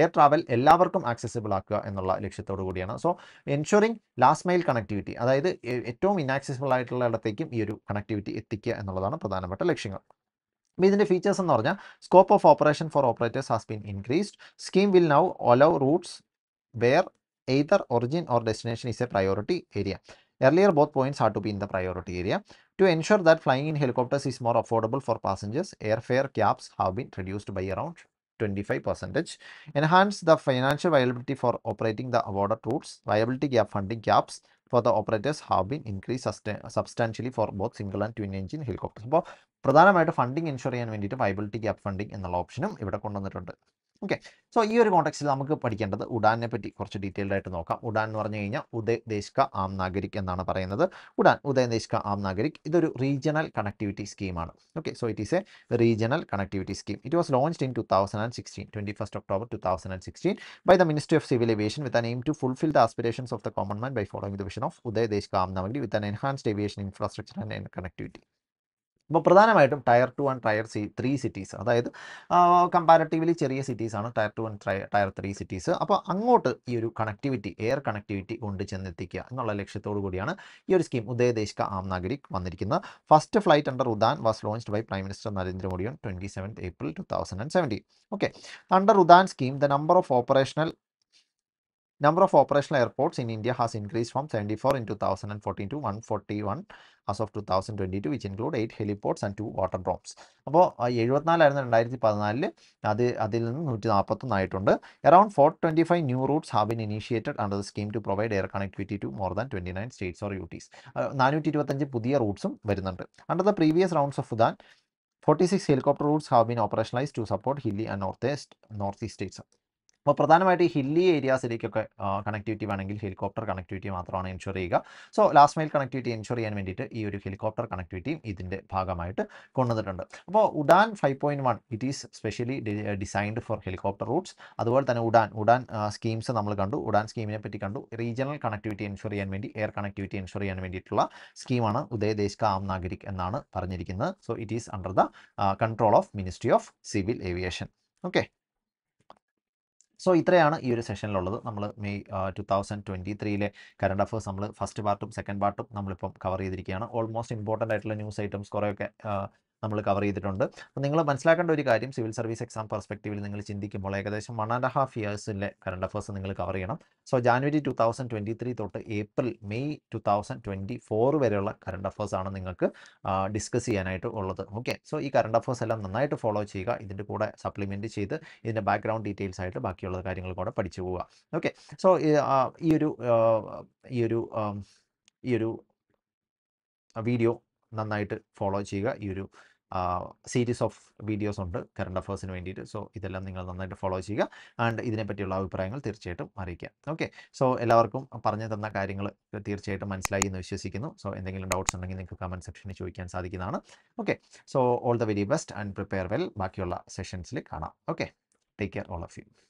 എയർ ട്രാവൽ എല്ലാവർക്കും ആക്സസിബിൾ ആക്കുക എന്നുള്ള ലക്ഷ്യത്തോടു കൂടിയാണ് so ensuring last mile connectivity അതായത് ഏറ്റവും ഇനാക്സസിബിൾ ആയിട്ടുള്ള ഇടത്തേക്കും ഈ ഒരു കണക്ടിവിറ്റി എത്തിക്കുക എന്നുള്ളതാണ് പ്രധാനപ്പെട്ട ലക്ഷ്യങ്ങൾ ഇതിൻ്റെ ഫീച്ചേഴ്സ് എന്ന് പറഞ്ഞാൽ scope of operation for operators has been increased scheme will now allow routes where either origin or destination is a priority area Earlier, both points had to be in the priority area. To ensure that flying in helicopters is more affordable for passengers, airfare caps have been reduced by around 25 percent Enhanced the financial viability for operating the awarded routes. Viability gap funding caps for the operators have been increased substantially for both single and twin engine helicopters. പ്രധാനമായിട്ട് funding ensure ചെയ്യാൻ വേണ്ടിയിട്ട് viability gap funding എന്നുള്ള ഓപ്ഷനും ഇവിടെ കൊണ്ടുവന്നിട്ടുണ്ട് okay so ഈ ഒരു കോൺടാക്സ്റ്റിൽ നമുക്ക് പഠിക്കേണ്ടത് ഉഡാനെ പറ്റി കുറച്ച് ഡീറ്റെയിൽഡ് ആയിട്ട് നോക്കാം ഉഡാൻ എന്ന് പറഞ്ഞു കഴിഞ്ഞാൽ ഉദയ് ദേശ്ക ആം നാഗരിക് എന്നാണ് പറയുന്നത് ഉഡാൻ ഉദയ് ദേശ്ക ആം നാഗരിക് ഇതൊരു റീജിയണൽ കണക്ടിവിറ്റി സ്കീമാണ് okay so it is a regional connectivity scheme it was launched in two thousand and sixteen twenty first October two thousand and sixteen by the ministry of civil aviation with an aim to fulfil the aspirations of the common man by following the vision of Ude ദേശ്ക Aam Nagrik with an enhanced aviation infrastructure and connectivity അപ്പോൾ പ്രധാനമായിട്ടും tier two and tier C three cities അതായത് comparatively ചെറിയ സിറ്റീസാണ് tier two and tier three cities അപ്പോൾ അങ്ങോട്ട് ഈ ഒരു കണക്ടിവിറ്റി എയർ കണക്ടിവിറ്റി കൊണ്ട് ചെന്നെത്തിക്കുക എന്നുള്ള ലക്ഷ്യത്തോടു കൂടിയാണ് ഈ ഒരു സ്കീം ഉദയദേശിക ആംനാഗരിക് വന്നിരിക്കുന്നത് first flight under UDAN was launched by prime minister നരേന്ദ്രമോദിയും on twenty seventh April two thousand and seventeen okay under UDAN scheme the number of operational Number of operational airports in India has increased from 74 in 2014 to 141 as of 2022, which include 8 heliports and 2 water drops. അപ്പോൾ എഴുപത്തിനാലായിരുന്നു രണ്ടായിരത്തി പതിനാലില് അത് അതിൽ നിന്ന് നൂറ്റി നാൽപ്പത്തൊന്നായിട്ടുണ്ട് around four twenty five new routes have been initiated under the scheme to provide air connectivity to more than twenty nine states or UTs നാനൂറ്റി ഇരുപത്തഞ്ച് പുതിയ റൂട്ട്സും വരുന്നുണ്ട് under the previous rounds of than forty six helicopter routes have been operationalise to support hilly and north east north east states അപ്പോൾ പ്രധാനമായിട്ട് ഈ hilly ഏരിയാസിലേക്കൊക്കെ connectivity വേണമെങ്കിൽ ഹെലികോപ്റ്റർ കണക്ടിവിറ്റി മാത്രമാണ് എൻഷുർ ചെയ്യുക so last mile connectivity ensure ചെയ്യാൻ വേണ്ടിയിട്ട് ഈ ഒരു ഹെലികോപ്റ്റർ കണക്ടിവിറ്റിയും ഇതിൻ്റെ ഭാഗമായിട്ട് കൊണ്ടുവന്നിട്ടുണ്ട് അപ്പോൾ UDAN five point one it is specially designed for helicopter routes അതുപോലെ തന്നെ ഉഡാൻ ഉഡാൻ സ്കീംസ് നമ്മൾ കണ്ടു ഉഡാൻ സ്കീമിനെ പറ്റി കണ്ടു റീജിയണൽ കണക്ടിവിറ്റി എൻഷുർ ചെയ്യാൻ വേണ്ടി എയർ കണക്ടിവിറ്റി എൻഷുർ ചെയ്യാൻ വേണ്ടിയിട്ടുള്ള സ്കീമാണ് ഉദയ ദേശ് ആം നാഗരിക് എന്നാണ് പറഞ്ഞിരിക്കുന്നത് so it is under the control of ministry of civil aviation okay so ഇത്രയാണ് ഈ ഒരു സെഷനിലുള്ളത് നമ്മൾ മെയ് ടു തൗസൻഡ് ട്വൻറ്റി ത്രീയിലെ കറണ്ട് അഫേഴ്സ് നമ്മൾ ഫസ്റ്റ് പാർട്ടും സെക്കൻഡ് പാർട്ടും നമ്മളിപ്പം കവർ ചെയ്തിരിക്കുകയാണ് ഓൾമോസ്റ്റ് ഇമ്പോർട്ടൻ്റ് ആയിട്ടുള്ള ന്യൂസ് ഐറ്റംസ് കുറേയൊക്കെ നമ്മൾ കവർ ചെയ്തിട്ടുണ്ട് അപ്പോൾ നിങ്ങൾ മനസ്സിലാക്കേണ്ട ഒരു കാര്യം സിവിൽ സർവീസ് എക്സാം പെർസ്പെക്റ്റീവിൽ നിങ്ങൾ ചിന്തിക്കുമ്പോൾ ഏകദേശം വൺ ആൻഡ് ഹാഫ് ഇയേഴ്സിൻ്റെ കറണ്ട് അഫേഴ്സ് നിങ്ങൾ കവർ ചെയ്യണം so January two thousand twenty three തൊട്ട് April May two thousand twenty four വരെയുള്ള കറണ്ട് അഫേഴ്സ് ആണ് നിങ്ങൾക്ക് ഡിസ്കസ് ചെയ്യാനായിട്ട് ഉള്ളത് ഓക്കെ സോ ഈ കറണ്ട് അഫേഴ്സ് എല്ലാം നന്നായിട്ട് ഫോളോ ചെയ്യുക ഇതിൻ്റെ കൂടെ സപ്ലിമെൻറ്റ് ചെയ്ത് ഇതിൻ്റെ ബാക്ക്ഗ്രൗണ്ട് ഡീറ്റെയിൽസ് ആയിട്ട് ബാക്കിയുള്ള കാര്യങ്ങൾ കൂടെ പഠിച്ചു പോവുക ഓക്കെ സോ ഈ ഒരു ഈ ഒരു ഈ ഒരു വീഡിയോ നന്നായിട്ട് ഫോളോ ചെയ്യുക ഈ ഒരു സീരീസ് ഓഫ് വീഡിയോസ് ഉണ്ട് കറണ്ട് അഫേഴ്സിന് വേണ്ടിയിട്ട് സോ ഇതെല്ലാം നിങ്ങൾ നന്നായിട്ട് ഫോളോ ചെയ്യുക ആൻഡ് ഇതിനെപ്പറ്റിയുള്ള അഭിപ്രായങ്ങൾ തീർച്ചയായിട്ടും അറിയിക്കുക ഓക്കെ സോ എല്ലാവർക്കും പറഞ്ഞു തന്ന കാര്യങ്ങൾ തീർച്ചയായിട്ടും മനസ്സിലായി എന്ന് വിശ്വസിക്കുന്നു സോ എന്തെങ്കിലും ഡൗട്ട്സ് ഉണ്ടെങ്കിൽ നിങ്ങൾക്ക് കമൻറ്റ് സെക്ഷനിൽ ചോദിക്കാൻ സാധിക്കുന്നതാണ് okay so all the very best and prepare well ബാക്കിയുള്ള സെഷൻസിൽ കാണാം okay take care all of U